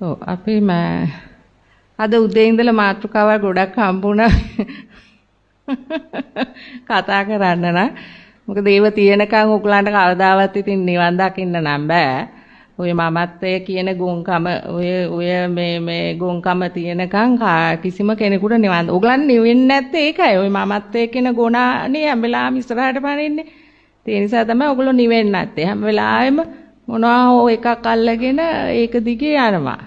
ඔව් අපේ අද උදේ ඉඳලා මාතෘකාව ගොඩක් හම්බුණා කතා කරන්න නම් මොකද ඒව තියෙනකන් ඔයගලන්ට කවදාවත් ඉතින් නිවන් දකින්න නම් බෑ ඔය මමත්වය කියන ගොංකම ඔය ඔය මේ මේ ගොංකම තියෙනකන් කිසිම කෙනෙකුට නිවන් ඔයගලන් නිවෙන්නේ නැත්තේ ඒකයි ඔය මමත්වය කියන ගුණානේ හැම වෙලාවෙම ඉස්සරහට පනින්නේ ඒ නිසා තමයි ඔයගොල්ලෝ නිවෙන්නේ නැත්තේ හැම වෙලාවෙම මොනවා හෝ එකක් අල්ලගෙන ඒක දිගේ යනවා.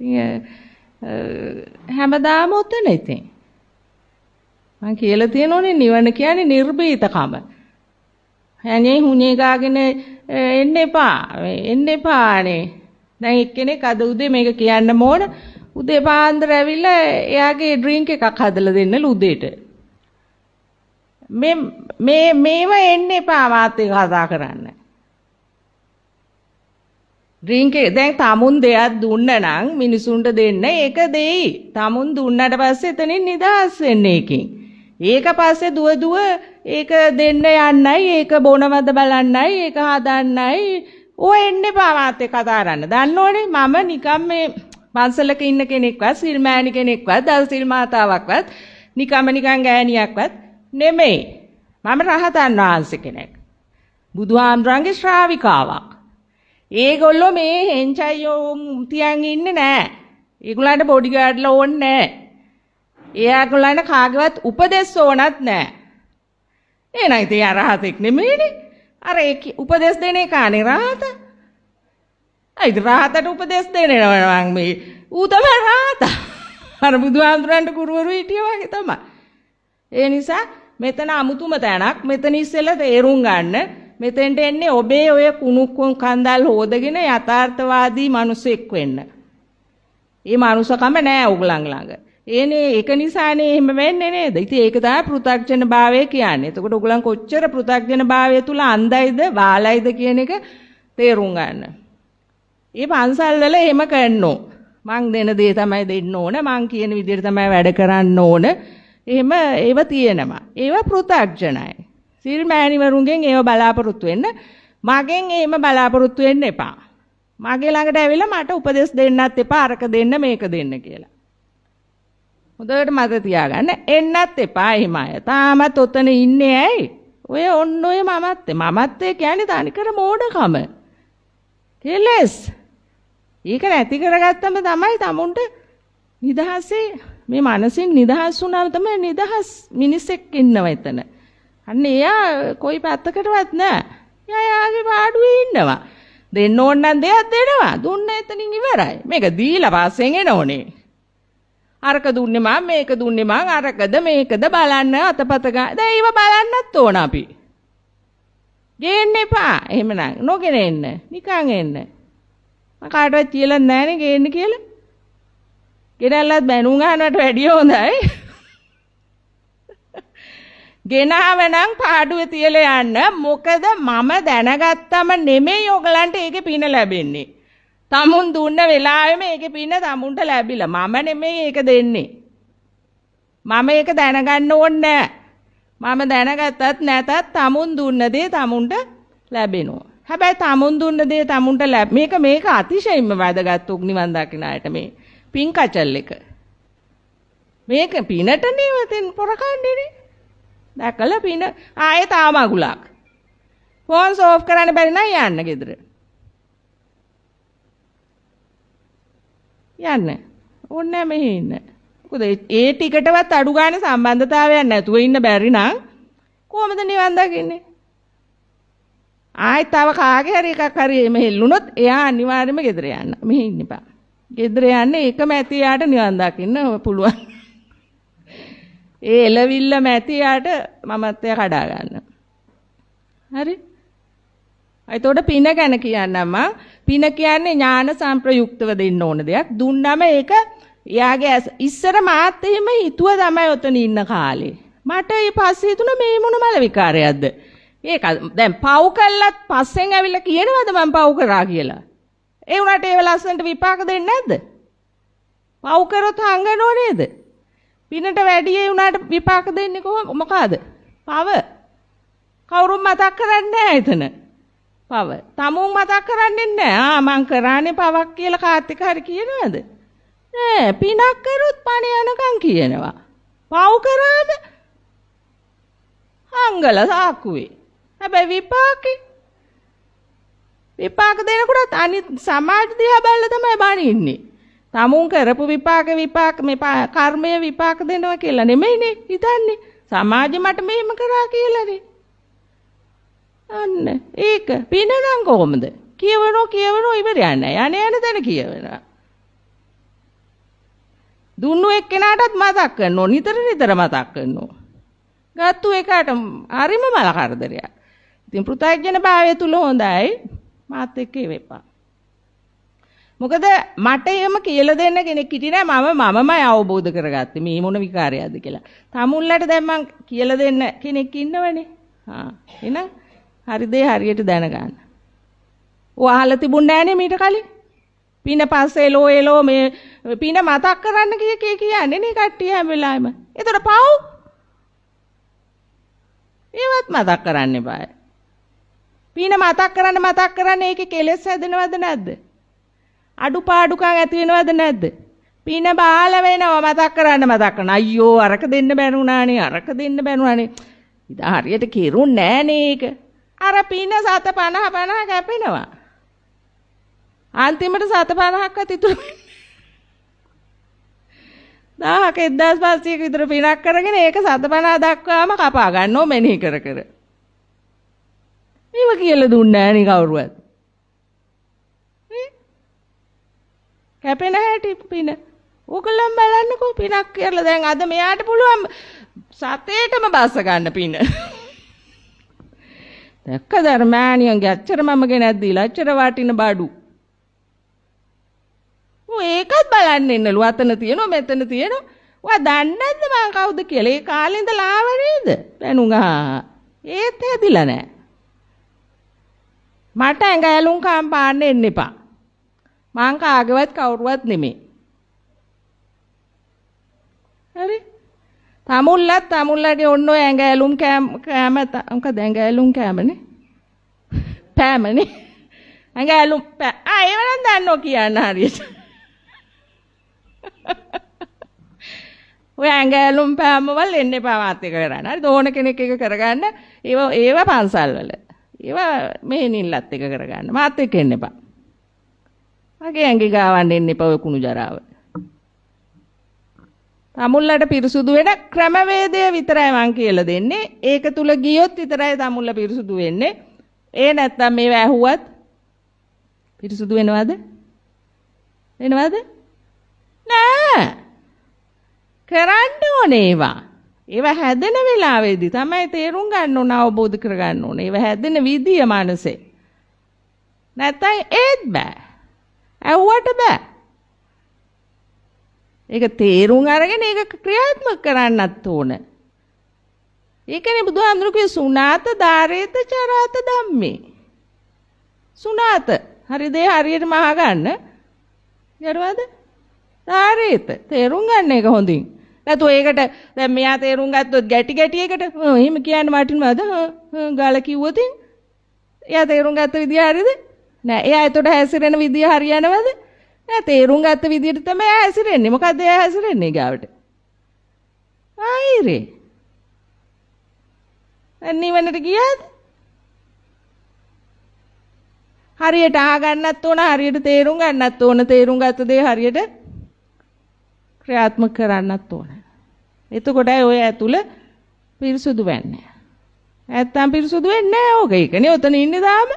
ඉතින් හැමදාම ඔතන ඉතින්. මම කියලා තියෙනෝනේ නිවන කියන්නේ නිර්භීතකම. හැනේ හුනේ ගාගෙන එන්න එපා. එන්න එපානේ. දැන් එක්කෙනෙක් අද උදේ මේක කියන්න ඕන. උදේ පාන්දර ඇවිල්ලා එයාගේ ඩ්‍රින්ක් එකක් හදලා දෙන්නලු උදේට. මේ මේ මේව එන්න එපා මාත් එක්ක කතා කරන්න. ඩ්‍රින්ක් එක දැන් tamun දෙයක් දුන්න නම් මිනිසුන්ට දෙන්න ඒක දෙයි. tamun දුන්නට පස්සේ එතනින් නිදහස් වෙන්න එකකින්. ඒක පස්සේ දුව දුව ඒක දෙන්න යන්නයි, ඒක බොනවද බලන්නයි, ඒක හදන්නයි ඕ එන්න එපා මාත් එක්ක කතා කරන්න. දන්නෝනේ මම නිකම් මේ පන්සලක ඉන්න කෙනෙක්වත්, සිල්මෑණි කෙනෙක්වත්, දල්සිල් මාතාවක්වත්, නිකම්ම නිකං ගෑණියක්වත් නෙමෙයි. මම රහතන් වහන්සේ කෙනෙක්. බුදුහාමුදුරන්ගේ ශ්‍රාවිකාවක්. ඒගොල්ලෝ මේ හෙන්චයිෝ තියන් ඉන්නේ නෑ. ඒගොල්ලන්ට බොඩිගාඩ්ලා ඕනේ නෑ. ඒගොල්ලන්ට කාගවත් උපදෙස් ඕනත් නෑ. එහෙනම් ඉතින් අරහතෙක් නෙමෙයිනේ. අර ඒ උපදෙස් දෙන එකනේ රහත. අයිද රහතට උපදෙස් දෙනවා මං මේ. ඌ තමයි රහත. අර බුදුහාමුදුරන්ට ගුරුවරු හිටියා වගේ තමයි. ඒ නිසා මෙතන අමුතුම තැනක් මෙතන ඉස්සෙල්ලා තේරුම් ගන්න මෙතෙන්ට එන්නේ ඔබේ ඔය කුණුක්කුන් කන්දල් හොදගෙන යථාර්ථවාදී මිනිසෙක් වෙන්න. ඒ මනුසකම නෑ ඕගලන් ළඟ. ඒනේ ඒක නිසානේ එහෙම වෙන්නේ නේද? ඉතින් ඒක තමයි පෘථග්ජන භාවය කියන්නේ. එතකොට ඕගලන් කොච්චර පෘථග්ජන භාවය තුල අන්දයිද, වාලයිද කියන එක තේරුම් ගන්න. ඒ පන්සල්වල එහෙම කරනෝ. මං දෙන දේ තමයි දෙන්න ඕන. මං කියන විදිහට තමයි වැඩ කරන්න ඕන. එහෙම ඒව තියෙනවා. ඒව පෘථග්ජනයි. සිල්මෑණිවරුන්ගෙන් ඒව බලාපොරොත්තු වෙන්න. මගෙන් එහෙම බලාපොරොත්තු වෙන්න එපා. මගේ ළඟට ඇවිල්ලා මට උපදෙස් දෙන්නත් එපා අරක දෙන්න මේක දෙන්න කියලා. හොඳට මතක තියාගන්න. එන්නත් එපා එහෙම අය. තාමත් ඔතන ඉන්නේ ඇයි? ඔය ඔන්න ඔය මමත්තේ. මමත්තේ කියන්නේ තනිකර මෝඩකම. කෙලස්. ඒක නැති කරගත්තම තමයි තමුන්ට නිදහසේ මේ මනසින් නිදහස් වුණාම තමයි නිදහස් මිනිසෙක් ඉන්නව එතන. අන්න එයා කොයි පැත්තකටවත් නෑ. එයා යාගේ පාඩුවේ ඉන්නවා. දෙන්න ඕන නම් දෙයක් දෙනවා. දුන්න එතනින් ඉවරයි. මේක දීලා පස්සෙන් එන ඕනේ. අරක දුන්නේ මම මේක දුන්නේ මං අරකද මේකද බලන්න අතපත ගන්න. දැන් ඒව බලන්නත් ඕන අපි. ගේන්න එපා. එහෙමනම් නොගෙන එන්න. නිකන් එන්න. මම කාටවත් කියලා නැහැ නේ ගේන්න කියලා. ගෙනල්ලත් බැනුම් අහනවට වැඩිය හොඳයි. ගෙනාවනම් පාඩුවේ තියලා යන්න. මොකද මම දැනගත්තම නෙමෙයි ඔයගලන්ට ඒකේ පින ලැබෙන්නේ. තමුන් දුන්න වෙලාවෙම ඒකේ පින තමුන්ට ලැබිලා. මම නෙමෙයි ඒක දෙන්නේ. මම ඒක දැනගන්න ඕනේ මම දැනගත්තත් නැතත් තමුන් දුන්න දේ තමුන්ට ලැබෙනවා. හැබැයි තමුන් දුන්න දේ තමුන්ට ලැබ මේක මේක අතිශයින්ම වැදගත් උක් නිවන් දකිනාට මේ පින්කචල් එක. මේක පිනට නෙවෙතෙන් පොරකන්නේ නේ. දැකලා පින ආයෙ තාම අගුලක්. ෆෝන් සෝෆ් කරන්න බැරි නම් යන්න ගෙදර. යන්න. ඕන්නේ මෙහි ඉන්න. මොකද ඒ ටිකටවත් අඩු ගන්න සම්බන්ධතාවයක් නැතුව ඉන්න බැරි නම් කොහොමද නිවන් දකින්නේ? ආයෙ තව කාගේ හරි එකක් හරි මෙහෙල්ලුනොත් එයා අනිවාර්යයෙන්ම ගෙදර යන්න. මෙහි ඉන්න එපා. ගෙදර යන්නේ එකම ඇතියාට නිවන් දකින්න පුළුවන්. ඒ එළවිල්ල මැතියට මමත් එය කඩා ගන්න. හරි? එතකොට පින ගැන කියන්නම පින කියන්නේ ඥාන සංප්‍රයුක්තව දෙන්න ඕන දෙයක්. දුන්නම ඒක එයාගේ ඉස්සර මාත් එහෙම හිතුව තමයි ඔතන ඉන්න කාලේ. මට ඒ පස්සේ හිතුණා මේ මොන මල විකාරයක්ද? ඒක දැන් පව් කළත් පස්සෙන් ඇවිල්ලා කියනවද මම පව් කරා කියලා? ඒ උනාට ඒව ලස්සනට විපාක දෙන්නේ නැද්ද? පව් කරොත් හංගනෝ නේද? පිනට වැඩියේ උනාට විපාක දෙන්නේ කොහොම මොකද? පව. කවුරුන් මතක් කරන්නේ නැහැ එතන. පව. tamun මතක් කරන්නේ නැහැ. ආ මං කරානේ පවක් කියලා කාත්තික හරි කියනවද? නෑ පිනක් කරුත් පණ යනකම් කියනවා. පව් කරාද? හංගල සාක්කුවේ. හැබැයි විපාකේ විපාක දෙනකොටත් අනිත් සමාජ දිහා බැලලා තමයි බණින්නේ. තමුන් කරපු විපාක විපාක මේ කර්මය විපාක දෙනවා කියලා නෙමෙයිනේ හිතන්නේ. සමාජෙ මට මෙහෙම කරා කියලානේ. අන්න ඒක පිනනම් කොහොමද? කියවනෝ කියවනෝ ඉවරයක් නැහැ. යانے යන තැන කියවනවා. දුන්නු එක්කෙනාටත් මතක් කරනවා. නිතර නිතර මතක් කරනවා. ගත්තු එකාට හරිම මල කරදරයක්. ඉතින් පෘථග්ජන භාවය තුල හොඳයි. මාත් එක්ක ඉවෙපා. මොකද මට එහෙම කියලා දෙන්න කෙනෙක් හිටියේ නෑ මම මමමයි අවබෝධ කරගත්තේ මේ මොන විකාරයක්ද කියලා. තමුල්ලට දැන් මං කියලා දෙන්න කෙනෙක් ඉන්නවනේ. හා එහෙනම් හරි දේ හරියට දැනගන්න. ඔයාලා තිබුණ නෑනේ මීට කලින්. පින පස්සේ එලෝ එලෝ මේ පින මතක් කරන්න කිය කී කියන්නේ නේ කට්ටිය හැම වෙලාවෙම. ඒතර පව්. ඒවත් මතක් කරන්න එපා. පින මතක් කරන්න මතක් කරන්න ඒකේ කෙලෙස් හැදෙනවද නැද්ද? අඩුපාඩුකම් ඇති වෙනවද නැද්ද? පින බාල වෙනවා මතක් කරන්න මතක් කරන. අයියෝ අරක දෙන්න බැනුණානේ අරක දෙන්න බැනුණානේ. ඉතින් හරියට කෙරුණ නෑනේ ඒක. අර පින 750 50 කැපෙනවා. අන්තිමට 750ක්වත් ඉතුරු දහක 1500ක විතර පිනක් කරගෙන ඒක 750 දක්වාම කපා ගන්නෝ මෙනෙහි කර කර. මේව කියලා දුන්නේ නෑනේ කවුරුවත්. කැපෙන හැටි පින. ඕගොල්ලන් බලන්නකෝ පිනක් කියලා දැන් අද මෙයාට පුළුවන් සතේටම බස්ස ගන්න පින. දැක්ක ධර්මාණියන්ගේ අච්චර මම ගෙනත් දීලා අච්චර වටින බඩු. ඌ ඒකත් බලන්න ඉන්නලු අතන තියෙනවා මෙතන තියෙනවා. ඔයා දන්නේ නැද්ද මං කවුද කියලා? ඒ කාලේ ඉඳලා ආව නේද? දැනුණා. ඒත් හැදිලා නැහැ. මට ඇඟ ඇලුම් කම් පාන්න එන්න එපා. මං කාගවත් කවුරුවත් නෙමෙයි. හරි? තමුල්ලත් තමුල්ලගේ ඔන්න ඔය ඇඟ ඇලුම් කෑම කෑම මොකද ඇඟ ඇලුම් කෑමනේ? පෑමනේ. ඇඟ ඇලුම් ආ ඒව නම් දන්නෝ කියන්න හරියට. ඔය ඇඟ ඇලුම් පෑමවල එන්න එපා මාත් එක කරන්න. හරි දෝන කෙනෙක් එක කරගන්න. ඒව ඒව පන්සල් වල. ඒව මෙහෙනින්ලත් එක කරගන්න. මාත් එක්ක එන්න එපා. මගේ ඇඟි ගාවන්න එන්න එපා ඔය කුණු ජරාව. තමුල්ලට පිරිසුදු වෙන ක්‍රමවේදය විතරයි මං කියලා දෙන්නේ. ඒක තුල ගියොත් විතරයි තමුල්ල පිරිසුදු වෙන්නේ. ඒ නැත්තම් මේව ඇහුවත් පිරිසුදු වෙනවද? වෙනවද? නෑ. කරන්න ඕනේ ඒවා. ඒවා හැදෙන වෙලාවේදී තමයි තේරුම් ගන්න ඕන අවබෝධ කර ගන්න ඕනේ. ඒවා හැදෙන විදිය මනසේ. නැත්නම් ඒත් බෑ. ඇව්වට බෑ. ඒක තේරුම් අරගෙන ඒක ක්‍රියාත්මක කරන්නත් ඕන. ඒකනේ බුදුහාමුදුරු කිව්වේ සුණාත ධාරේත චරාත ධම්මේ. සුණාත හරිද හරියටම අහගන්න. යරවද? ධාරේත තේරුම් ගන්න එක හොඳින්. නැතු ඒකට දැන් මෙයා තේරුම් ගත්තොත් ගැටි ගැටි එකට එහෙම කියන්න මාටින් මද ගාලා කිව්වොතින් එයා තේරුම් ගත්ත විදිය හරියද? නෑ. එයා එතකොට හැසිරෙන විදිය හරියනවද? නෑ තේරුම් ගත්ත විදියට තමයි එයා හැසිරෙන්නේ. මොකද එයා හැසිරෙන්නේ ගාවට. ආයිරේ. දැන් නිවනට ගියාද? හරියට ආගන්නත් ඕන හරියට තේරුම් ගන්නත් ඕන තේරුම් ගත්ත දේ හරියට ක්‍රියාත්මක කරන්නත් ඕන. එතකොටයි ඔය ඇතුළ පිරිසුදු වෙන්නේ. නැත්තම් පිරිසුදු වෙන්නේ නැහැ ඕක. ඒකනේ ඔතන ඉන්නේ තාම.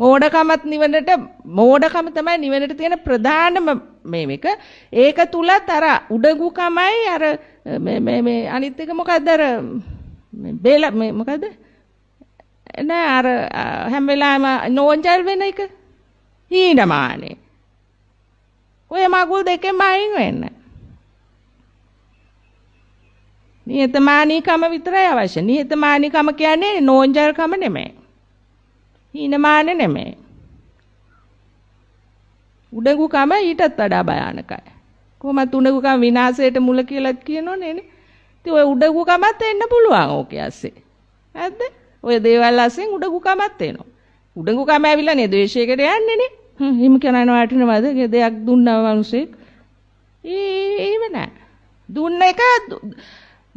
මෝඩකමත් නිවනට මෝඩකම තමයි නිවනට තියෙන ප්‍රධානම මේක. ඒක තුලත් අර උඩඟුකමයි අර මේ මේ මේ අනිත් එක මොකද්ද අර බේල මේ මොකද්ද? නෑ අර හැම වෙලාවෙම නෝන්ජල් වෙන එක. හීනමානේ. ඔය මගුල් දෙකෙන් අයින් වෙන්න. නියතමානීකම විතරයි අවශ්‍ය. නියතමානීකම කියන්නේ නෝන්ජල්කම නෙමෙයි. හීනමාන නෙමෙයි. උඩඟුකම ඊටත් වඩා භයානකයි. කොහොමද උඩඟුකම විනාශයට මුල කියලා කියනෝනේ නේ. ඉතින් ඔය උඩඟුකමත් එන්න පුළුවන් ඕකේ ඇස්සේ. නැද්ද? ඔය දේවල් ඇස්සේ උඩඟුකමත් එනවා. උඩඟුකම ඇවිල්ලා නේ ද්වේෂයකට යන්නේ නේ. හ්ම් හිම කෙනාන වටිනවද? දෙයක් දුන්නා මිනිසෙක්. ඒ ඒව නෑ. දුන්න එක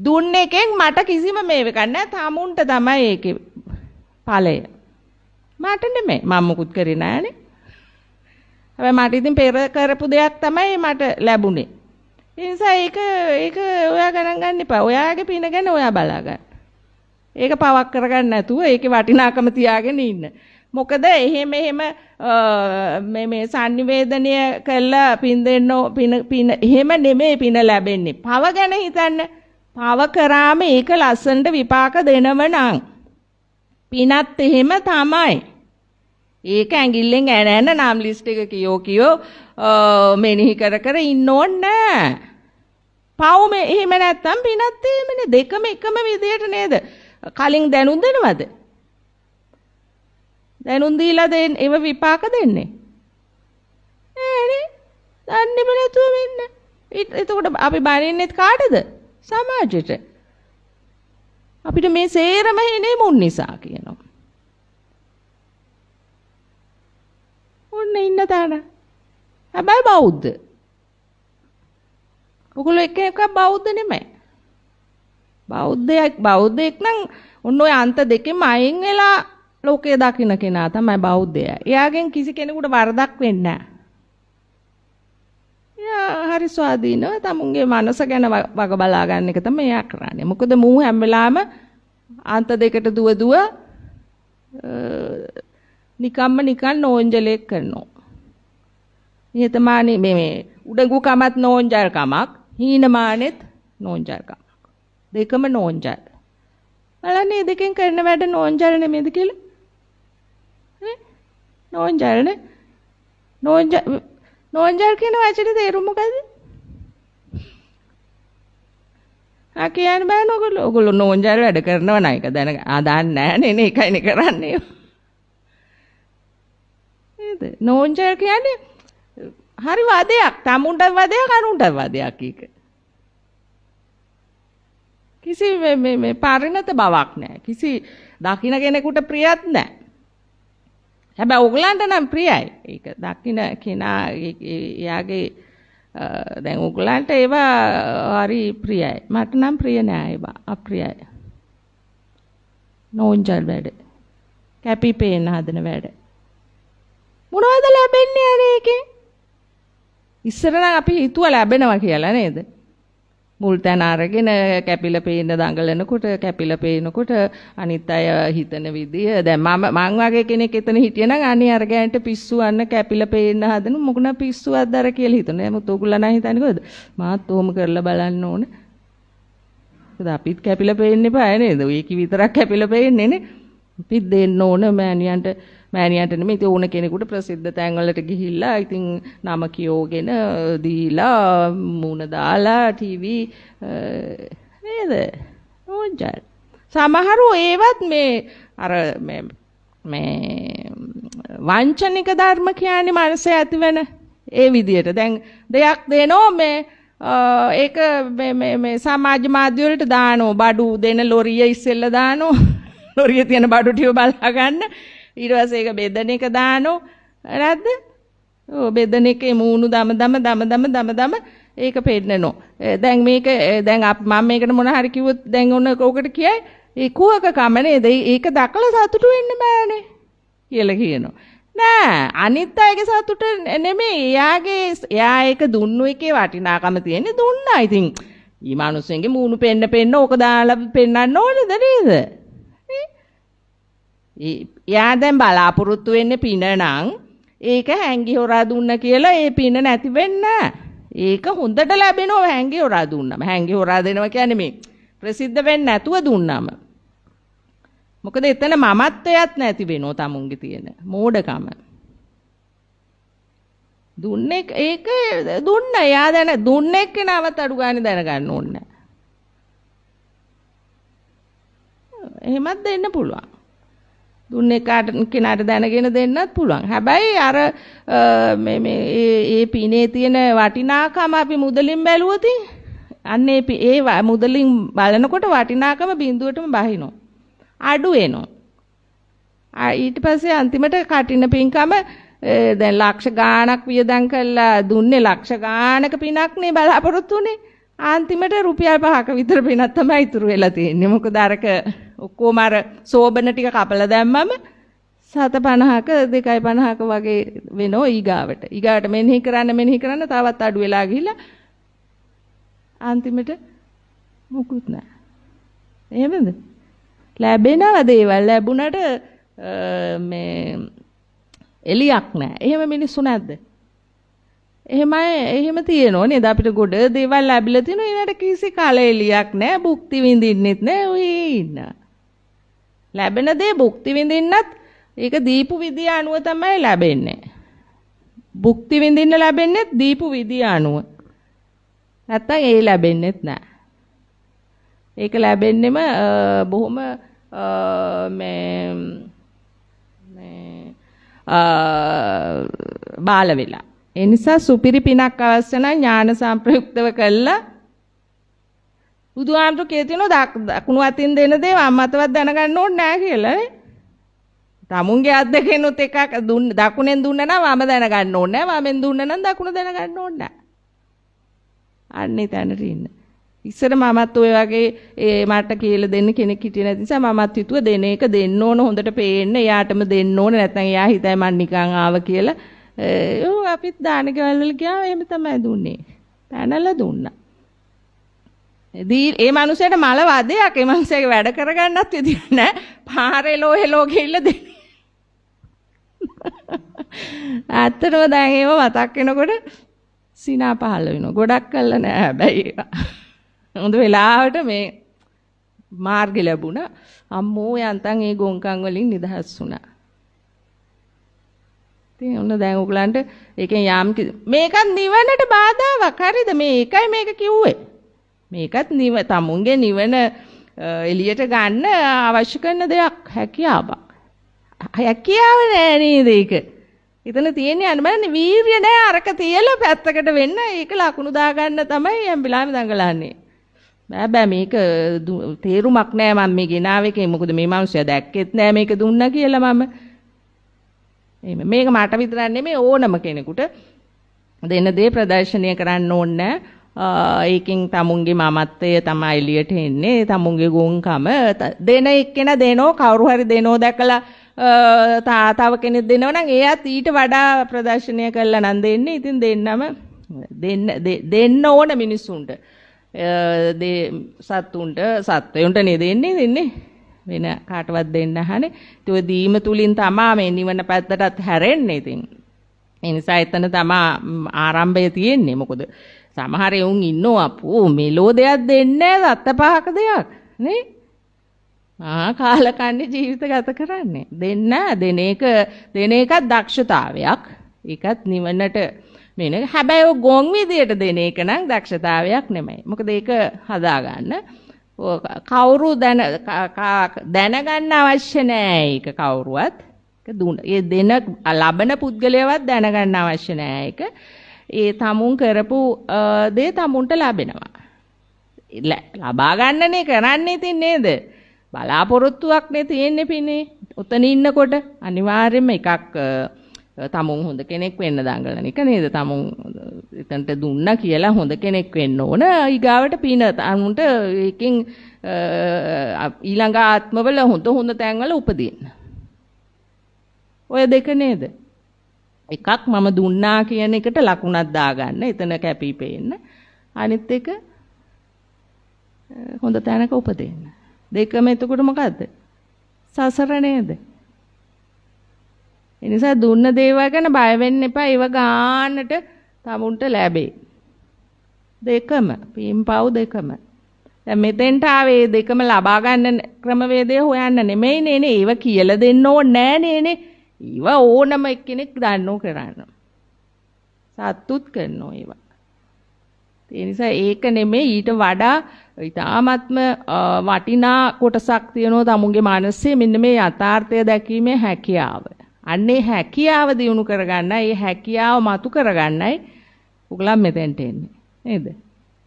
දුන්න එකෙන් මට කිසිම මේවක නෑ. තමුන්ට තමයි ඒකේ ඵලය. මට නෙමෙයි. මම මුකුත් කරේ නෑනේ. හැබැයි මට ඉතින් පෙර කරපු දෙයක් තමයි මට ලැබුණේ. ඒ නිසා ඒක ඒක ඔයා ගණන් ගන්න එපා. ඔයාගේ පින ගැන ඔයා බලා ගන්න. ඒක පවක් කරගන්න නැතුව ඒකේ වටිනාකම තියාගෙන ඉන්න. මොකද එහෙම එහෙම මේ මේ sannivedanaya කළා පින් දෙන්න පින පින එහෙම නෙමෙයි පින ලැබෙන්නේ. පව ගැන හිතන්න. පව කරාම ඒක ලස්සනට විපාක දෙනව නං පිනත් එහෙම තමයි. ඒක ඇඟිල්ලෙන් ඇන ඇන නම් ලිස්ට් එක කියෝ කියෝ මෙනෙහි කර කර ඉන්න ඕනේ නෑ. පව් මේ එහෙම නැත්තම් පිනත් එහෙමනේ දෙකම එකම විදියට නේද? කලින් දැනුම් දෙනවද? දැනුම් දීලා දෙන්න ඒව විපාක දෙන්නේ. නෑනේ. දන්නේම නැතුව වෙන්න. එතකොට අපි බනින්නෙත් කාටද? සමාජෙට. අපිට මේ සේරම හිනේ මුන් නිසා කියනවා. ඔන්න ඉන්න තැන. හැබැයි බෞද්ධ. ඔගොල්ලෝ එක එක බෞද්ධ නෙමෙයි. බෞද්ධයෙක් බෞද්ධයෙක් නම් ඔන්න ඔය අන්ත දෙකෙම අයින් වෙලා ලෝකය දකින්න කෙනා තමයි බෞද්ධයා. එයාගෙන් කිසි කෙනෙකුට වරදක් වෙන්නේ නැහැ. හරි ස්වාධීනව තමුන්ගේ මනස ගැන වග බලා ගන්න එක තමයි එයා කරන්නේ. මොකද මූ හැම වෙලාවෙම අන්ත දෙකට දුව දුව නිකම්ම නිකන් නෝන්ජලේ කරනවා. නියතමානී මේ මේ උඩඟු කමත් නෝන්ජල් කමක්, හීනමානෙත් නෝන්ජල් කමක්. දෙකම නෝන්ජල්. බලන්න මේ දෙකෙන් කරන වැඩ නෝන්ජල් නෙමෙයිද කියලා? නෝන්ජල්නේ. නෝන්ජල් නෝන්ජල් කියන වචනේ තේරුම මොකද්ද? ආ කියන්න බෑන ඔයගොල්ලෝ. ඔයගොල්ලෝ නෝන්ජල් වැඩ කරනවා නේද? දැන ආ දාන්න නෑනේ නේ එකයිනේ කරන්නේ. නේද? නෝන්ජල් කියන්නේ හරි වදයක්. tamunට වදයක් අනුන්ට වදයක් එක. කිසි මේ මේ පරිණත බවක් නෑ. කිසි දකින්න කෙනෙකුට ප්‍රියත් නෑ. හැබැයි ඕගලන්ට නම් ප්‍රියයි. ඒක දකින්න කෙනා එයාගේ දැන් ඕගලන්ට ඒවා හරි ප්‍රියයි. මට නම් ප්‍රිය නෑ ඒවා. අප්‍රියයි. නෝන්ජල් වැඩ. කැපි පේන හදන වැඩ. මොනවද ලැබෙන්නේ අර ඒකෙන්? ඉස්සර නම් අපි හිතුවා ලැබෙනවා කියලා නේද? මුල් තැන අරගෙන කැපිලා පේන දඟලනකොට කැපිලා පේනකොට අනිත් අය හිතන විදිය දැන් මම මං වගේ කෙනෙක් එතන හිටියනම් අනේ අර ගෑනට පිස්සු අන්න කැපිලා පේන්න හදන මොකුණ පිස්සුවක්ද අර කියලා හිතන. නමුත් ඔයගොල්ලෝ නම් හිතන්නේ කොහොද? මාත් ඔහොම කරලා බලන්න ඕන. ඒකද අපිත් කැපිලා පේන්න එපා නේද? ඒකි විතරක් කැපිලා පේන්නේ නේ. අපිත් දෙන්න ඕන මෑණියන්ට මෑණියන්ට නෙමෙයි ඉතින් ඕන කෙනෙකුට ප්‍රසිද්ධ තැන්වලට ගිහිල්ලා ඉතින් නම කියෝගෙන දීලා මුණ දාලා ටීවී නේද ඕජා සමහරු ඒවත් මේ අර මේ මේ වංචනික ධර්ම කියන්නේ මනසේ ඇතිවෙන ඒ විදියට දැන් දෙයක් දෙනෝ මේ ඒක මේ සමාජ මාධ්‍ය වලට දානෝ බඩු දෙන ලොරිය ඉස්සෙල්ලා දානෝ ලොරිය තියෙන බඩු ටික බලා ගන්න ඊට පස්සේ ඒක බෙදන එක දානෝ නැද්ද? ඔව් බෙදන එකේ මූණු දම දම දම දම දම දම ඒක පෙන්නනෝ. දැන් මේක දැන් මම මේකට මොන හරි කිව්වොත් දැන් ඔන්න කෝකට කියයි ඒ කුහක කම නේද? ඒක දකලා සතුටු වෙන්න බෑනේ කියලා කියනවා. නෑ අනිත් අයගේ සතුට නෙමෙයි. එයාගේ එයා ඒක දුන්නු එකේ වටිනාකම තියෙන්නේ දුන්නා. ඉතින් ඊ මිනිස්සුන්ගේ මූණු පෙන්න පෙන්න ඕක දාලා පෙන්නන්න ඕනේද නේද? එයා දැන් බලාපොරොත්තු වෙන්නේ පින නම් ඒක හැංගි හොරා දුන්න කියලා ඒ පින නැති වෙන්න. ඒක හොඳට ලැබෙනව හැංගි හොරා දුන්නම. හැංගි හොරා දෙනවා කියන්නේ මේ ප්‍රසිද්ධ වෙන්නේ නැතුව දුන්නම. මොකද එතන මමත්වයක් නැති වෙනෝ tamunගේ තියෙන මෝඩකම. දුන්නේ ඒක දුන්න එයා දැන දුන්නේ කෙනාවත් අඩු ගානේ දැනගන්න ඕනේ. එහෙමත් දෙන්න පුළුවන්. දුන්න එකාට කෙනාට දැනගෙන දෙන්නත් පුළුවන්. හැබැයි අර මේ මේ ඒ පිනේ තියෙන වටිනාකම අපි මුදලින් බැලුවොත් අන්න ඒ ඒ මුදලින් බලනකොට වටිනාකම බිඳුවටම බහිනවා. අඩු වෙනවා. ඊට පස්සේ අන්තිමට කටින පින්කම දැන් ලක්ෂ ගාණක් වියදම් කළා දුන්නේ ලක්ෂ ගාණක පිනක් නේ බලාපොරොත්තු වෙන්නේ. අන්තිමට රුපියල් 5ක විතර පිනක් තමයි ඉතුරු වෙලා තියෙන්නේ. මොකද අරක ඔක්කොම අර සෝබන ටික කපලා දැම්මම 750ක 250ක වගේ වෙනෝ ඊගාවට. ඊගාවට මෙනෙහි කරන්න මෙනෙහි කරන්න තවත් අඩු වෙලා ගිහිල්ලා අන්තිමට මුකුත් නැහැ. එහෙමද? ලැබෙනවා දේවල් ලැබුණට මේ එලියක් නැහැ. එහෙම මිනිස්සු නැද්ද? එහෙමයි එහෙම තියෙනෝ නේද අපිට ගොඩ දේවල් ලැබිලා තිනු ඊළඟට කිසි කල එලියක් නැහැ භුක්ති විඳින්නෙත් නැහැ ඔය ඉන්නා ලැබෙන දේ භුක්ති විඳින්නත් ඒක දීපු විදිය අනුව තමයි ලැබෙන්නේ. භුක්ති විඳින්න ලැබෙන්නේ දීපු විදිය අනුව. නැත්තම් ඒ ලැබෙන්නේත් නෑ. ඒක ලැබෙන්නෙම බොහොම මේ මේ බාල වෙලා. ඒ නිසා සුපිරි පිනක් අවශ්‍ය නම් ඥාන සංප්‍රයුක්තව කළා බුදුහාමර කියලා තියෙනවා දකුණු අතින් දෙන දේ වම් අතවත් දැනගන්න ඕනේ නැහැ කියලා. තමුන්ගේ අත්දැකෙනුත් එකක් දුන්න දකුණෙන් දුන්න නම් වම දැනගන්න ඕනේ නැහැ. වමෙන් දුන්න නම් දකුණ දැනගන්න ඕනේ නැහැ. අන්නේ තැනට ඉන්න. ඉස්සර මමත් ඔය වගේ ඒ මට කියලා දෙන්න කෙනෙක් හිටියේ නැති නිසා මමත් හිතුව දෙන එක දෙන්න ඕන හොඳට පේන්න එයාටම දෙන්න ඕන නැත්නම් එයා හිතයි මං නිකන් ආව කියලා. ඒ අපිත් දාන ගෙවල් වල ගියා එහෙම තමයි දුන්නේ. පැනලා දුන්නා. දී ඒ මනුස්සයාට මල වදයක් ඒ මනුස්සයාගේ වැඩ කරගන්නත් විදියක් නැහැ. පාරේ ලෝ හෙලෝ ගිහිල්ලා දෙන්නේ. ඇත්තටම දැන් ඒව මතක් වෙනකොට සිනා පහළ වෙනවා. ගොඩක් කළා නෑ හැබැයි. හොඳ වෙලාවට මේ මාර්ගය ලැබුණා. අම්මෝ යන්තම් ඒ ගොංකන් වලින් නිදහස් වුණා. ඉතින් ඔන්න දැන් ඔයගලන්ට ඒකෙන් යම් මේකත් නිවනට බාධාවක්. හරිද? මේ එකයි මේක කිව්වේ. මේකත් නිව තමුන්ගේ නිවන එළියට ගන්න අවශ්‍ය කරන දෙයක් හැකියාවක්. හැකියාව නෑ නේද ඒක? එතන තියෙන්නේ අන්න බලන්න වීරිය නෑ අරක තියලා පැත්තකට වෙන්න ඒක ලකුණු දාගන්න තමයි හැම වෙලාවෙම දඟලන්නේ. බෑ බෑ මේක තේරුමක් නෑ මම මේ ගෙනාව එකේ මොකද මේ මිනිස්සයා දැක්කෙත් නෑ මේක දුන්නා කියලා මම. එහෙම මේක මට විතරක් නෙමෙයි ඕනම කෙනෙකුට දෙන දේ ප්‍රදර්ශනය කරන්න ඕනේ නෑ. ඒකින් තමුන්ගේ මමත්වය තමයි එළියට එන්නේ තමුන්ගේ ගුණකම දෙන එක්කෙන දෙනෝ කවුරු හරි දෙනෝ දැකලා තාතාව කෙනෙක් දෙනවා නම් එයාත් ඊට වඩා ප්‍රදර්ශනය කරලා නම් දෙන්නේ ඉතින් දෙන්නම දෙන්න දෙන්න ඕන මිනිස්සුන්ට සත්තුන්ට සත්වයන්ට නේ දෙන්නේ දෙන්නේ වෙන කාටවත් දෙන්න අහන්නේ ඉතින් ඔය දීම තුලින් තමා මේ නිවන පැත්තටත් හැරෙන්නේ ඉතින් ඒ නිසා එතන තමා ආරම්භය තියෙන්නේ මොකද සමහර එවුන් ඉන්නෝ අපෝ මෙලෝ දෙයක් දෙන්නේ නැහැ සත්ත පහක දෙයක් නේ ආ කාලකන්ණි ජීවිත ගත කරන්නේ දෙන්න දෙන එක දෙන එකක් දක්ෂතාවයක් ඒකත් නිවනට මෙන්න හැබැයි ඔය ගොන් විදියට දෙන එක නම් දක්ෂතාවයක් නෙමෙයි මොකද ඒක හදාගන්න කවුරු දැන දැනගන්න අවශ්‍ය නෑ ඒක කවුරුවත් ඒ දෙන ලබන පුද්ගලයාවත් දැනගන්න අවශ්‍ය නෑ ඒක ඒ තමුන් කරපු දේ තමුන්ට ලැබෙනවා. ලබා ගන්නනේ කරන්නේ ඉතින් නේද? බලාපොරොත්තුවක් නේ තියෙන්නේ පිනේ. උතන ඉන්නකොට අනිවාර්යයෙන්ම එකක් තමුන් හොඳ කෙනෙක් වෙන්න දඟලන එක නේද? තමුන් එතනට දුන්නා කියලා හොඳ කෙනෙක් වෙන්න ඕන. ඊගාවට පින තමුන්ට එකකින් ඊළඟ ආත්මවල හොඳ හොඳ තැන්වල උපදින්න. ඔය දෙක නේද? එකක් මම දුන්නා කියන එකට ලකුණක් දාගන්න. එතන කැපී පෙනෙන්න. අනිත් එක හොඳ තැනක උපදින්න. දෙකම එතකොට මොකද්ද? සසර නේද? ඒ නිසා දුන්න දේවල් ගැන බය වෙන්න එපා. ඒව ගන්නට තමුන්ට ලැබේ. දෙකම, පින්පව් දෙකම. දැන් මෙතෙන්ට ආවේ දෙකම ලබා ගන්න ක්‍රමවේදය හොයන්න නෙමෙයිනේ නේ. ඒව කියලා දෙන්න ඕනේ නෑ නේ නේ. ඒවා ඕනම එක්කෙනෙක් දන්නෝ කරන්න. සත්තුත් කරනෝ ඒවා. ඒ නිසා ඒක නෙමෙයි ඊට වඩා ඊටාත්ම වටිනා කොටසක් තියෙනවා තමුන්ගේ මනසේ මෙන්න මේ යථාර්ථය දැකීමේ හැකියාව. අන්නේ හැකියාව දිනු කරගන්නයි, ඒ හැකියාව මතු කරගන්නයි උගලන් මෙතෙන්ට එන්නේ. නේද?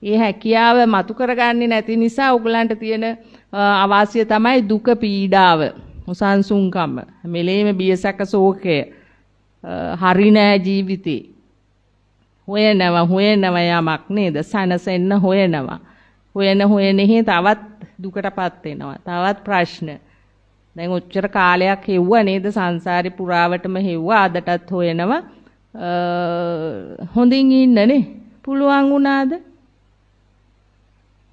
ඒ හැකියාව මතු කරගන්නේ නැති නිසා උගලන්ට තියෙන අවාසිය තමයි දුක පීඩාව. නොසන්සුන්කම මෙලේම බියසක ශෝකය හරි නෑ ජීවිතේ හොයනවා හොයනවා යමක් නේද සනසෙන්න හොයනවා හොයන හොයනෙහි තවත් දුකටපත් වෙනවා තවත් ප්‍රශ්න දැන් ඔච්චර කාලයක් හෙව්වා නේද සංසාරේ පුරාවටම හෙව්වා අදටත් හොයනවා හොඳින් ඉන්නනේ පුළුවන් වුණාද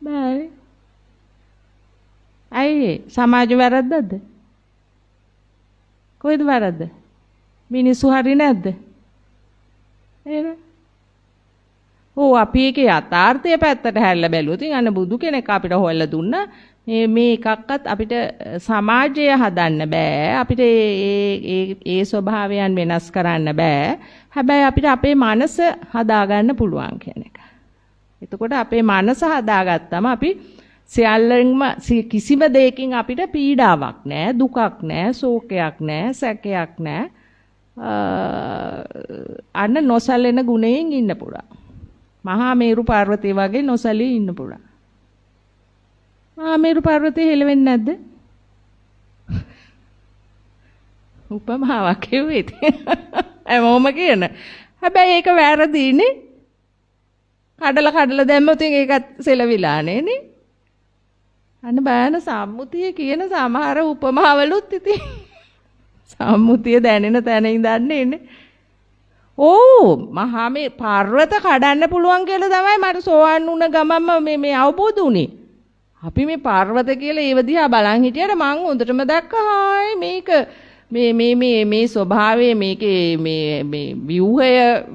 බෑ ඇයි සමාජ වැරද්දද කොයිද වැරද්ද? මිනිස්සු හරි නැද්ද? එහෙම. ඕ අපි ඒක යථාර්ථය පැත්තට හැරලා බැලුවොත් අන්න බුදු කෙනෙක් අපිට හොයලා දුන්න මේ මේ එකක්වත් අපිට සමාජය හදන්න බෑ අපිට ඒ ඒ ස්වභාවයන් වෙනස් කරන්න බෑ හැබැයි අපිට අපේ මනස හදාගන්න පුළුවන් කියන එක. එතකොට අපේ මනස හදාගත්තම අපි සියල්ලෙන්ම කිසිම දෙයකින් අපිට පීඩාවක් නෑ දුකක් නෑ ශෝකයක් නෑ සැකයක් නෑ අන්න නොසැලෙන ගුණයෙන් ඉන්න පුළුවන්. මහා මේරු පර්වතය වගේ නොසැලී ඉන්න පුළුවන්. මහා මේරු පර්වතය හෙලවෙන්නේ නැද්ද? උපමාවක් කිව්වේ ඉතින්. හැමෝම කියන. හැබැයි ඒක වැරදීනේ. කඩලා කඩලා දැම්මොත් ඒකත් සෙලවිලානේ නේ. අන්න බලන්න සම්මුතිය කියන සමහර උපමාවලුත් ඉතින් සම්මුතිය දැනෙන තැන ඉඳන්නේ ඉන්නේ. ඕ මහා මේ පර්වත කඩන්න පුළුවන් කියලා තමයි මට සෝවන් වුණ ගමන්ම මේ මේ අවබෝධ වුණේ. අපි මේ පර්වත කියලා ඒව දිහා බලන් හිටියට මං හොඳටම දැක්කා මේක මේ මේ මේ මේ ස්වභාවයේ මේකේ මේ මේ ව්‍යුහය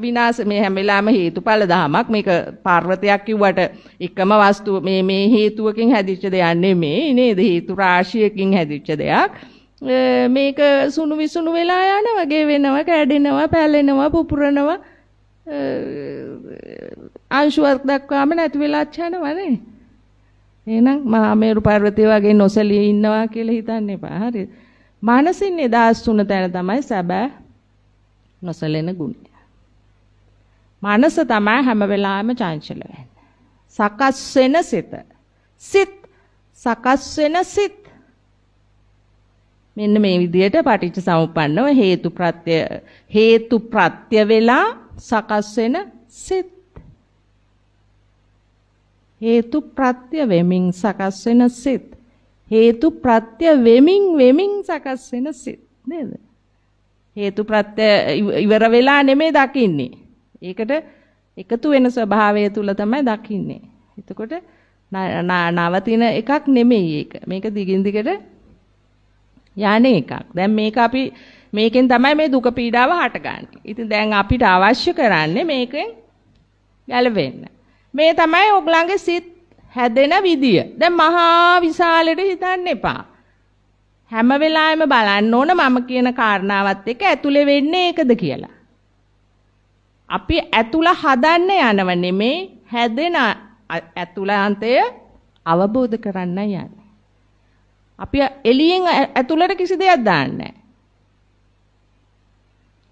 විනාශ මේ හැම වෙලාවෙම හේතුඵල ධමයක් මේක පර්වතයක් කිව්වට එකම වස්තුව මේ මේ හේතුවකින් හැදිච්ච දෙයක් නෙමේ නේද හේතු රාශියකින් හැදිච්ච දෙයක් මේක සුණු විසුණු වෙලා යන වගේ වෙනවා කැඩෙනවා පැලෙනවා පුපුරනවා අංශුවක් දක්වාම නැති වෙලා යනවනේ එහෙනම් මහා මේරු පර්වතය වගේ නොසලී ඉන්නවා කියලා හිතන්න එපා හරිද මනසින් නිදහස් වුණ තැන තමයි සැබෑ නොසලෙන ගුණය. මනස තමයි හැම වෙලාවෙම චංචල වෙන්නේ. සකස් වෙන සිත. සිත් සකස් වෙන සිත්. මෙන්න මේ විදිහට පටිච්ච සමුප්පන්නව හේතු ප්‍රත්‍ය හේතු ප්‍රත්‍ය වෙලා සකස් වෙන සිත්. හේතු ප්‍රත්‍ය වෙමින් සකස් වෙන සිත්. හේතු ප්‍රත්‍ය වෙමින් වෙමින් සකස් වෙන සිත් නේද? හේතු ප්‍රත්‍ය ඉවර වෙලා නෙමෙයි දකින්නේ. ඒකට එකතු වෙන ස්වභාවය තුල තමයි දකින්නේ. එතකොට නවතින එකක් නෙමෙයි ඒක. මේක දිගින් දිගට යන්නේ එකක්. දැන් මේක අපි මේකෙන් තමයි මේ දුක පීඩාව හටගන්නේ. ඉතින් දැන් අපිට අවශ්‍ය කරන්නේ මේකෙන් ගැලවෙන්න. මේ තමයි ඔයගලගේ සිත් හැදෙන විදිය. දැන් මහා විශාලෙට හිතන්න එපා. හැම වෙලාවෙම බලන්න ඕන මම කියන කාරණාවත් එක්ක ඇතුලේ වෙන්නේ ඒකද කියලා. අපි ඇතුළ හදන්න යනව නෙමේ හැදෙන ඇතුළාන්තය අවබෝධ කරන්න යන්නේ. අපි එළියෙන් ඇතුළට කිසි දෙයක් දාන්නේ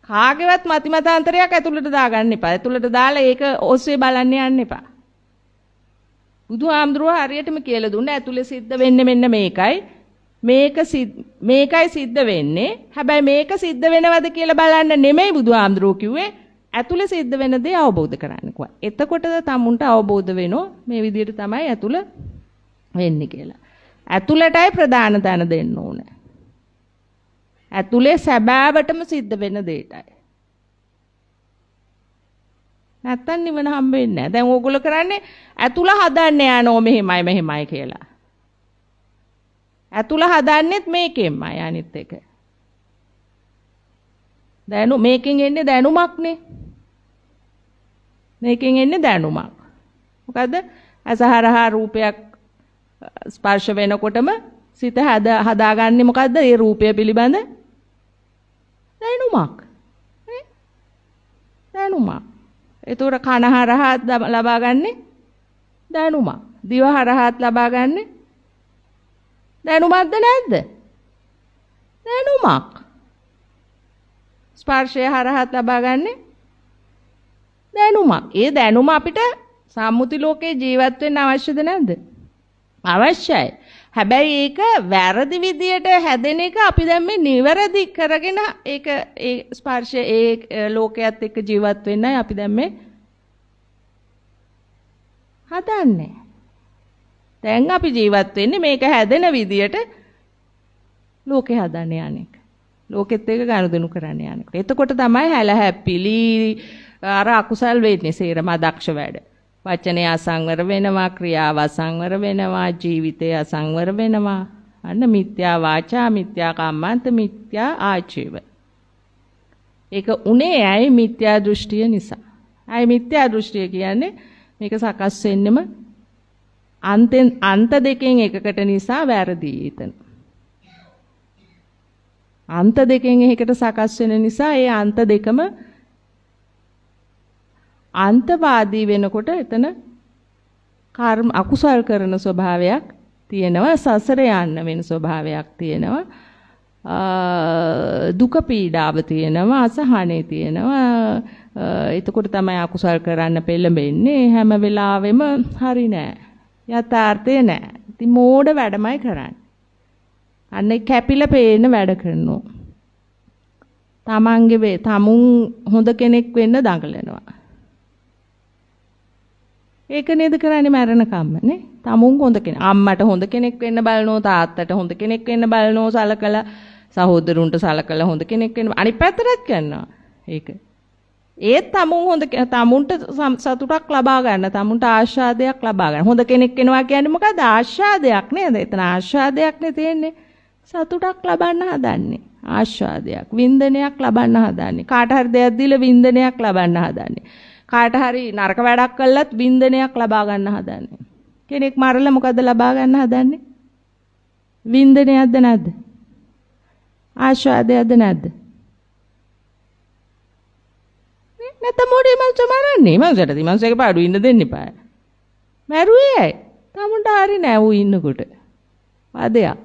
කාගේවත් මතිමතාන්තරයක් ඇතුළට දාගන්න එපා. ඇතුළට දාලා ඒක ඔස්සේ බලන්න යන්න එපා. බුදුහාමුදුරුව හරියටම කියලා දුන්න ඇතුලේ සිද්ධ වෙන්නේ මෙන්න මේකයි. මේක මේකයි සිද්ධ වෙන්නේ. හැබැයි මේක සිද්ධ වෙනවද කියලා බලන්න නෙමෙයි බුදුහාමුදුරුව කිව්වේ. ඇතුලේ සිද්ධ වෙන දේ අවබෝධ කරන්න කිව්වා. එතකොට තමුන්ට අවබෝධ වෙනෝ මේ විදිහට තමයි ඇතුළ වෙන්නේ කියලා. ඇතුළටයි ප්‍රධාන තැන දෙන්න ඕනේ. ඇතුලේ සැබෑවටම සිද්ධ වෙන දෙයටයි. නැත්තම් නිවන හම්බ වෙන්නේ නැහැ. දැන් ඕගොල්ලෝ කරන්නේ ඇතුළ හදන්න යනෝ මෙහෙමයි මෙහෙමයි කියලා. ඇතුළ හදන්නෙත් මේකෙන්මයි අනිත් එක. දැනු මේකෙන් එන්නේ දැනුමක්නේ. මේකෙන් එන්නේ දැනුමක්. මොකද අසහරහා රූපයක් ස්පර්ශ වෙනකොටම සිත හද හදාගන්නේ මොකද්ද? ඒ රූපය පිළිබඳ දැනුමක්. දැනුමක්. ඒතර කන හරහාත් ලබාගන්නේ දැනුමක්. දිව හරහාත් ලබාගන්නේ දැනුමක්ද නැද්ද? දැනුමක්. ස්පර්ශය හරහාත් ලබාගන්නේ දැනුමක්. ඒ දැනුම අපිට සම්මුති ලෝකේ ජීවත් වෙන්න අවශ්‍යද නැද්ද? අවශ්‍යයි. හැබැයි ඒක වැරදි විදියට හැදෙන එක අපි දැන් මේ නිවැරදි කරගෙන ඒක ඒ ස්පර්ශය ඒ ලෝකයේත් එක්ක ජීවත් වෙන්නයි අපි දැන් මේ හදන්නේ. දැන් අපි ජීවත් වෙන්නේ මේක හැදෙන විදියට ලෝකේ හදන්න යන්නේක. ලෝකෙත් එක්ක ගනුදෙනු කරන්න යන්නේක. එතකොට තමයි හැල හැපිලි අර අකුසල් වෙන්නේ සේරම දක්ෂ වැඩ. වචනය අසංවර වෙනවා, ක්‍රියාව අසංවර වෙනවා, ජීවිතය අසංවර වෙනවා. අන්න මිත්‍යා වාචා, මිත්‍යා කම්මන්ත, මිත්‍යා ආචීව. ඒක උනේ ඇයි මිත්‍යා දෘෂ්ටිය නිසා. ඇයි මිත්‍යා දෘෂ්ටිය කියන්නේ මේක සකස් වෙන්නෙම අන්තෙන් අන්ත දෙකෙන් එකකට නිසා වැරදි ඊතන. අන්ත දෙකෙන් එකකට සකස් වෙන නිසා ඒ අන්ත දෙකම අන්තවාදී වෙනකොට එතන කර්ම අකුසල් කරන ස්වභාවයක් තියෙනවා සසර යන්න වෙන ස්වභාවයක් තියෙනවා දුක පීඩාව තියෙනවා අසහනෙ තියෙනවා එතකොට තමයි අකුසල් කරන්න පෙළඹෙන්නේ හැම වෙලාවෙම හරි නෑ යථාර්ථය නෑ ඉතින් මෝඩ වැඩමයි කරන්නේ අන්න කැපිලා පේන වැඩ කරනවා තමන්ගේ තමුන් හොඳ කෙනෙක් වෙන්න දඟලනවා ඒක නේද කරන්නේ මැරෙනකම්ම නේ. tamun හොඳ කෙනෙක්. අම්මට හොඳ කෙනෙක් වෙන්න බලනෝ තාත්තට හොඳ කෙනෙක් වෙන්න බලනෝ සලකලා සහෝදරුන්ට සලකලා හොඳ කෙනෙක් වෙන්න අනිත් පැත්තටත් කරනවා. ඒක. ඒත් tamun හොඳ tamunට සතුටක් ලබා ගන්න tamunට ආශාදයක් ලබා ගන්න. හොඳ කෙනෙක් වෙනවා කියන්නේ මොකද? ආශාදයක් නේද? එතන ආශාදයක් නේ තියෙන්නේ. සතුටක් ලබන්න හදන්නේ. ආශාදයක් වින්දනයක් ලබන්න හදන්නේ කාට හරි දෙයක් දීලා වින්දනයක් ලබන්න හදන්නේ කාට හරි නරක වැඩක් කළත් වින්දනයක් ලබා ගන්න හදන්නේ. කෙනෙක් මරලා මොකද්ද ලබා ගන්න හදන්නේ? වින්දනයක්ද නැද්ද? ආශාදයක්ද නැද්ද? නැත්නම් මොඩේ මං මරන්නේ. මංසට තිමන්සේගේ පාඩු ඉන්න දෙන්න එපා. මැරුවේ ඇයි? තමුන්ට හරි නැවු ඉන්නකොට. වදයක්.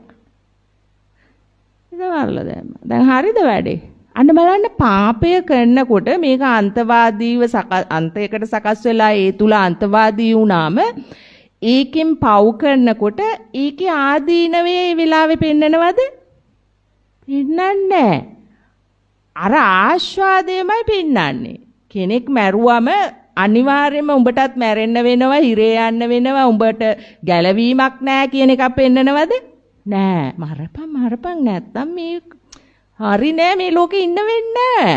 ඒක මරලා දැම්මා. දැන් හරිද වැඩේ? අන්න බලන්න පාපය කරනකොට මේක අන්තවාදීව අන්තයකට සකස් වෙලා ඒ තුල අන්තවාදී වුණාම ඒකෙන් පව් කරනකොට ඒකේ ආදීනවේ මේ වෙලාවේ පෙන්නනවද? පෙන්නන්නේ අර ආස්වාදයමයි පෙන්නන්නේ. කෙනෙක් මැරුවම අනිවාර්යයෙන්ම උඹටත් මැරෙන්න වෙනවා, හිරේ යන්න වෙනවා, උඹට ගැලවීමක් නැහැ කියන එක පෙන්නනවද? නෑ මරපන් මරපන් නැත්තම් මේ හරි නෑ මේ ලෝකේ ඉන්න වෙන්නේ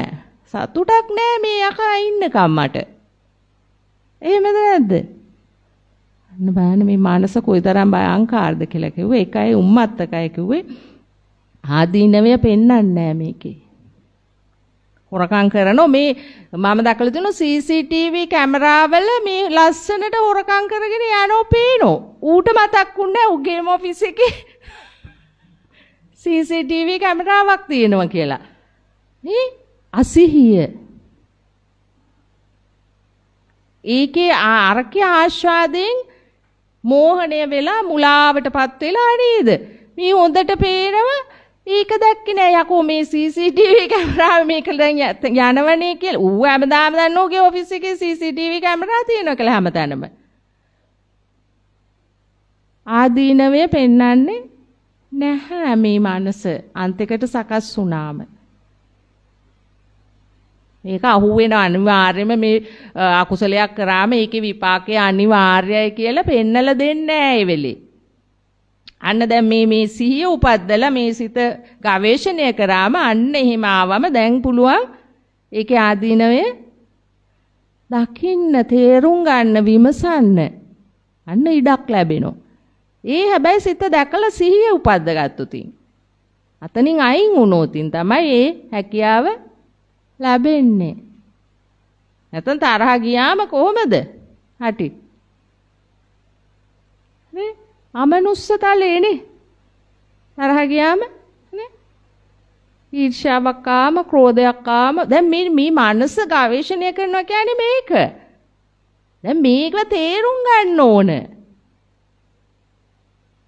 සතුටක් නෑ මේ යකා ඉන්නකම් මට. එහෙමද නැද්ද? අන්න බලන්න මේ මානස කොයිතරම් භයාංකාරද කියලා කිව්වේ. එකයි උම්මත්තකයි කිව්වේ. ආදීනවය පෙන්වන්නේ නෑ මේකේ. හොරකම් කරනෝ මේ මම දැකලා තියෙනවා CCTV කැමරාවල මේ ලස්සනට හොරකම් කරගෙන යනෝ පේනෝ ඌට මතක් වුණා උගේම ඔෆිස් එකේ CCTV කැමරාවක් තියෙනවා කියලා. නේ? අසහිය. ඒකේ අරකේ ආස්වාදයෙන් මෝහණය වෙලා මුලාවටපත් වෙලා නේද? මේ හොඳට පේනව ඒක දැක්කේ නෑ යකෝ මේ CCTV කැමරාව මේක දැන් යනවනේ කියලා. ඌ හැමදාම දන්න ඕගේ ඔෆිස් එකේ CCTV කැමරා තියෙනවා කියලා හැමතැනම. ආදීනවය පෙන්වන්නේ නැහැ මේ මනස අන්තිකට සකස් වුණාම. මේක අහුවෙන අනිවාර්යයෙන්ම මේ අකුසලයක් කරාම ඒකේ විපාකය අනිවාර්යයි කියලා පෙන්නලා දෙන්නේ නැහැ වෙලේ. අන්න දැන් මේ මේ සිහිය උපද්දලා මේ සිත ගවේෂණය කරාම අන්න එහෙම ආවම දැන් පුළුවන් ඒකේ ආදීනවය දකින්න තේරුම් ගන්න විමසන්න අන්න ඉඩක් ලැබෙනවා. ඒ හැබැයි සිත දැකලා සිහිය උපද්දගත්තුතින්. අතනින් අයින් වුණොතින් තමයි ඒ හැකියාව ලැබෙන්නේ. නැතන් තරහ ගියාම කොහොමද? හටි. නේ? අමනුස්සතලේනේ. තරහ ගියාම නේ? ඊර්ෂාවක් ආම, ක්‍රෝධයක් ආම, දැන් මේ මේ මනස ගවේෂණය කරනවා කියන්නේ මේක. දැන් මේක තේරුම් ගන්න ඕනේ.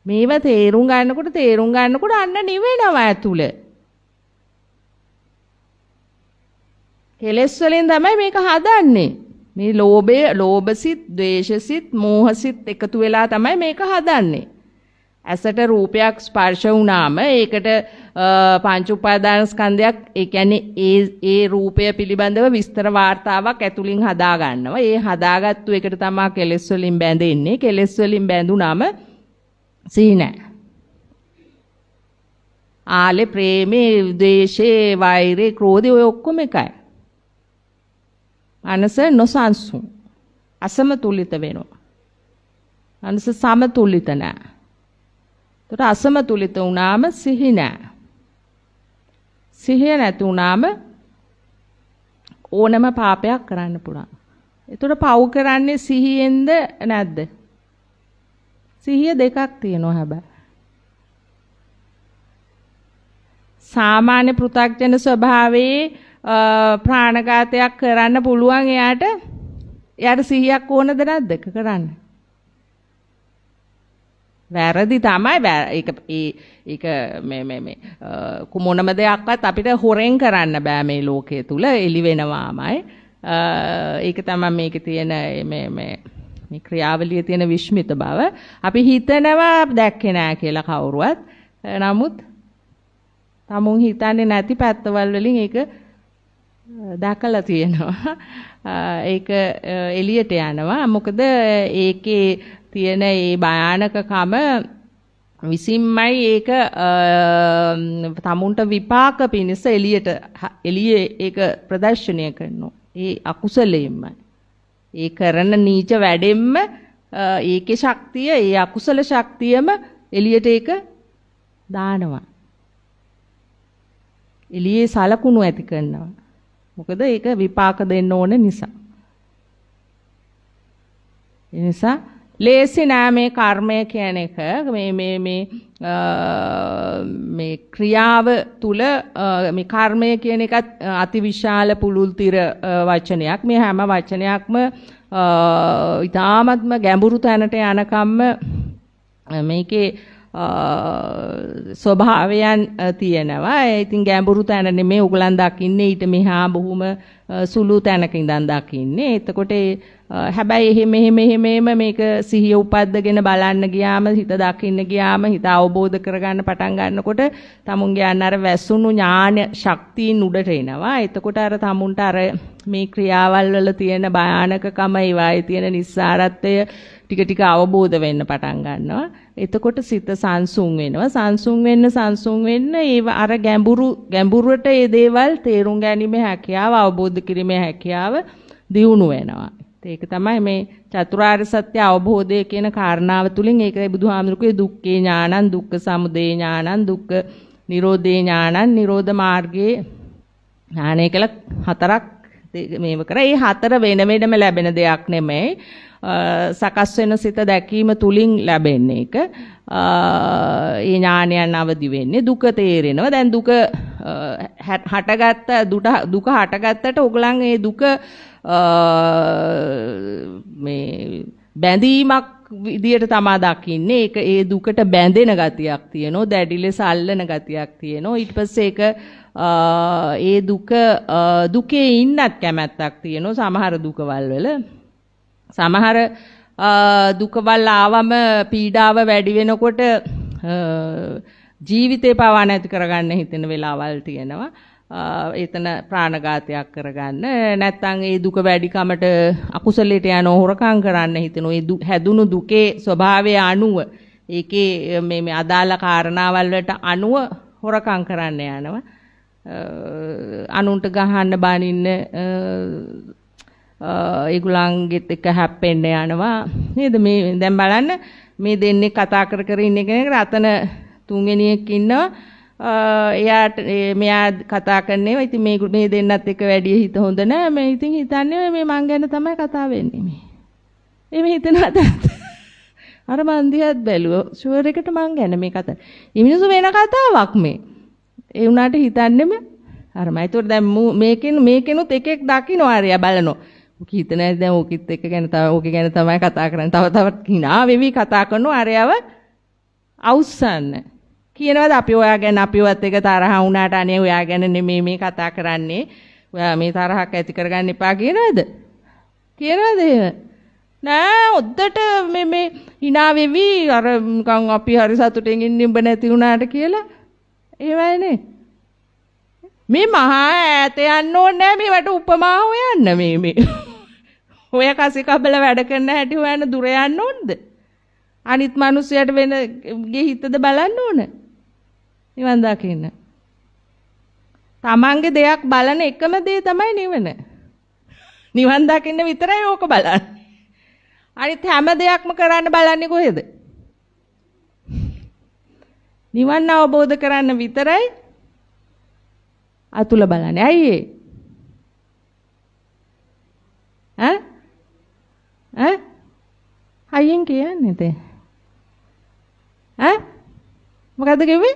මේවා තේරුම් ගන්නකොට තේරුම් ගන්නකොට අන්න නිවෙනවා ඇතුළ. කෙලස් වලින් තමයි මේක හදන්නේ. මේ ලෝභය, ලෝභසිත, ද්වේෂසිත, මෝහසිත එකතු වෙලා තමයි මේක හදන්නේ. ඇසට රූපයක් ස්පර්ශ වුණාම ඒකට පංච උපාදාන ස්කන්ධයක් ඒ කියන්නේ ඒ ඒ රූපය පිළිබඳව විස්තර වார்த்தාවක් ඇතුලින් හදා ගන්නවා. ඒ හදාගත්තු එකට තමයි කෙලස් වලින් බැඳෙන්නේ. කෙලස් වලින් බැඳුනම සීන ආලේ ප්‍රේමේ ද්වේෂේ වෛරේ ක්‍රෝධේ ඔය ඔක්කොම එකයි අනස නොසන්සුන් අසමතුලිත වෙනවා අනස සමතුලිත නැහැ ඒතර අසමතුලිත වුණාම සිහි නැහැ සිහිය නැති වුණාම ඕනම පාපයක් කරන්න පුළුවන් ඒතර පව් කරන්නේ සිහියෙන්ද නැද්ද සිහිය දෙකක් තියෙනවා හැබැයි. සාමාන්‍ය පෘථග්ජන ස්වභාවයේ ප්‍රාණඝාතයක් කරන්න පුළුවන් එයාට එයාට සිහියක් ඕනද නැද්ද කරන්න? වැරදි තමයි ඒක ඒක මේ මේ මේ කුමොනම දෙයක්වත් අපිට හොරෙන් කරන්න බෑ මේ ලෝකයේ තුල එලි වෙනවාමයි ඒක තමයි මේකේ තියෙන මේ මේ මේ ක්‍රියාවලියේ තියෙන විශ්මිත බව අපි හිතනවා දැක්කේ නෑ කියලා කවුරුවත්. නමුත් tamun හිතන්නේ නැති පැත්තවල් වලින් ඒක දැකලා තියෙනවා. ඒක එළියට යනවා. මොකද ඒකේ තියෙන ඒ භයානකකම විසින්මයි ඒක tamunට විපාක පිණිස එළියට එළියේ ඒක ප්‍රදර්ශනය කරනවා. ඒ අකුසලයෙන්මයි. ඒ කරන නීච වැඩෙන්න ඒකේ ශක්තිය, ඒ අකුසල ශක්තියම එළියට ඒක දානවා. එළියේ සලකුණු ඇති කරනවා. මොකද ඒක විපාක දෙන්න ඕන නිසා. ඒ නිසා ලේසි නෑ මේ කර්මය කියන එක මේ මේ මේ මේ ක්‍රියාව තුල මේ කර්මය කියන එකත් අතිවිශාල පුළුල් tira වචනයක් මේ හැම වචනයක්ම ඊ타මත්ම ගැඹුරු තැනට යනකම්ම මේකේ ස්වභාවයන් තියෙනවා. ඒ ඉතින් ගැඹුරු තැන නෙමෙයි උගලන් දකින්නේ ඊට මෙහා බොහොම සුළු තැනක ඉඳන් දකින්නේ. එතකොට හැබැයි එහෙම එහෙම එහෙම මේක සිහිය උපද්දගෙන බලන්න ගියාම හිත දකින්න ගියාම හිත අවබෝධ කරගන්න පටන් ගන්නකොට තමුන්ගේ අන්න අර වැසුණු ඥාන ශක්තියින් උඩට එනවා. එතකොට අර තමුන්ට අර මේ ක්‍රියාවල් වල තියෙන භයානකකම ඒවායේ තියෙන නිස්සාරත්වය ටික ටික අවබෝධ වෙන්න පටන් ගන්නවා. එතකොට සිත සංසුන් වෙනවා. සංසුන් වෙන්න සංසුන් වෙන්න ඒව අර ගැඹුරු ගැඹුරට ඒ දේවල් තේරුම් ගැනීමේ හැකියාව අවබෝධ කිරීමේ හැකියාව දියුණු වෙනවා. ඒක තමයි මේ චතුරාර්ය සත්‍ය අවබෝධය කියන කාරණාව තුලින් ඒකයි බුදුහාමුදුරුගේ දුක්ඛේ ඥානං දුක්ඛ සමුදය ඥානං දුක්ඛ නිරෝධේ ඥානං නිරෝධ මාර්ගයේ ඥානය කියලා හතරක් මේව කරා. ඒ හතර වෙන වෙනම ලැබෙන දෙයක් නෙමෙයි. සකස් වෙන සිත දැකීම තුලින් ලැබෙන එක. ඒ ඥානයන් අවදි වෙන්නේ දුක තේරෙනවා. දැන් දුක හටගත්ත දුක හටගත්තට ඕගලන් ඒ දුක මේ බැඳීමක් විදියට තමා දකින්නේ ඒක ඒ දුකට බැඳෙන ගතියක් තියෙනවා දැඩි ලෙස අල්ලන ගතියක් තියෙනවා ඊට පස්සේ ඒක ඒ දුක දුකේ ඉන්නත් කැමැත්තක් තියෙනවා සමහර දුකවල වල සමහර දුකවල් ආවම පීඩාව වැඩි වෙනකොට ජීවිතේ පවා නැති කරගන්න හිතෙන වෙලාවල් තියෙනවා. එතන ප්‍රාණඝාතයක් කරගන්න නැත්නම් ඒ දුක වැඩිකමට අකුසලයට යන හොරකම් කරන්න හිතෙන ඒ හැදුණු දුකේ ස්වභාවය අනුව ඒකේ මේ මේ අදාළ කාරණාවල් වලට අනුව හොරකම් කරන්න යනවා. අනුන්ට ගහන්න බානින්න ඒගොල්ලන්ගෙත් එක හැප්පෙන්න යනවා නේද මේ දැන් බලන්න මේ දෙන්නේ කතා කර කර ඉන්න කෙනෙක් රතන තුන්ගෙනියෙක් ඉන්නවා එයාට මෙයා කතා කරන්නේ ඉතින් මේ මේ දෙන්නත් එක වැඩි හිත හොඳ නැහැ මේ ඉතින් හිතන්නේ මේ මං ගැන තමයි කතා වෙන්නේ මේ එහෙම හිතනවාද අර මං දිහත් බැලුවා ෂුවර් එකට මං ගැන මේ කතා මේ මිනිස්සු වෙන කතාවක් මේ ඒ උනාට හිතන්නෙම අරම ඒතකොට දැන් මේකෙන් මේකෙනුත් එකෙක් දකින්න ආරියා බලනවා හිතන ඇති දැන් ඕකෙත් එක්ක ගැන තව ඕකේ ගැන තමයි කතා කරන්නේ. තව තවත් කිනා වෙවි කතා කරනවා අරයව අවසන්. කියනවාද අපි ඔයා ගැන අපිවත් එක තරහ වුණාට අනේ ඔයා ගැන නෙමෙයි මේ කතා කරන්නේ. ඔයා මේ තරහක් ඇති කරගන්න එපා කියනවද? කියනවද එහෙම? නෑ ඔද්දට මේ මේ hina වෙවි අර නිකන් අපි හරි සතුටෙන් ඉන්න ඉඹ නැති වුණාට කියලා. එහෙමයිනේ. මේ මහා ඈත යන්න ඕනේ නෑ මේවට උපමා හොයන්න මේ මේ. ඔය කසිකබල වැඩ කරන හැටි හොයන්න දුර යන්න ඕනද? අනිත් මිනිස්සුයට වෙන ගේ හිතද බලන්න ඕන. නිවන් දකින්න. තමන්ගේ දෙයක් බලන එකම දේ තමයි නිවන. නිවන් දකින්න විතරයි ඕක බලන්නේ. අනිත් හැම දෙයක්ම කරන්න බලන්නේ කොහෙද? නිවන් අවබෝධ කරන්න විතරයි අතුල බලන්නේ. ඇයි ඒ? ඈ ඈ? හයියෙන් කියන්නේ දැන්. ඈ? මොකද්ද කිව්වේ?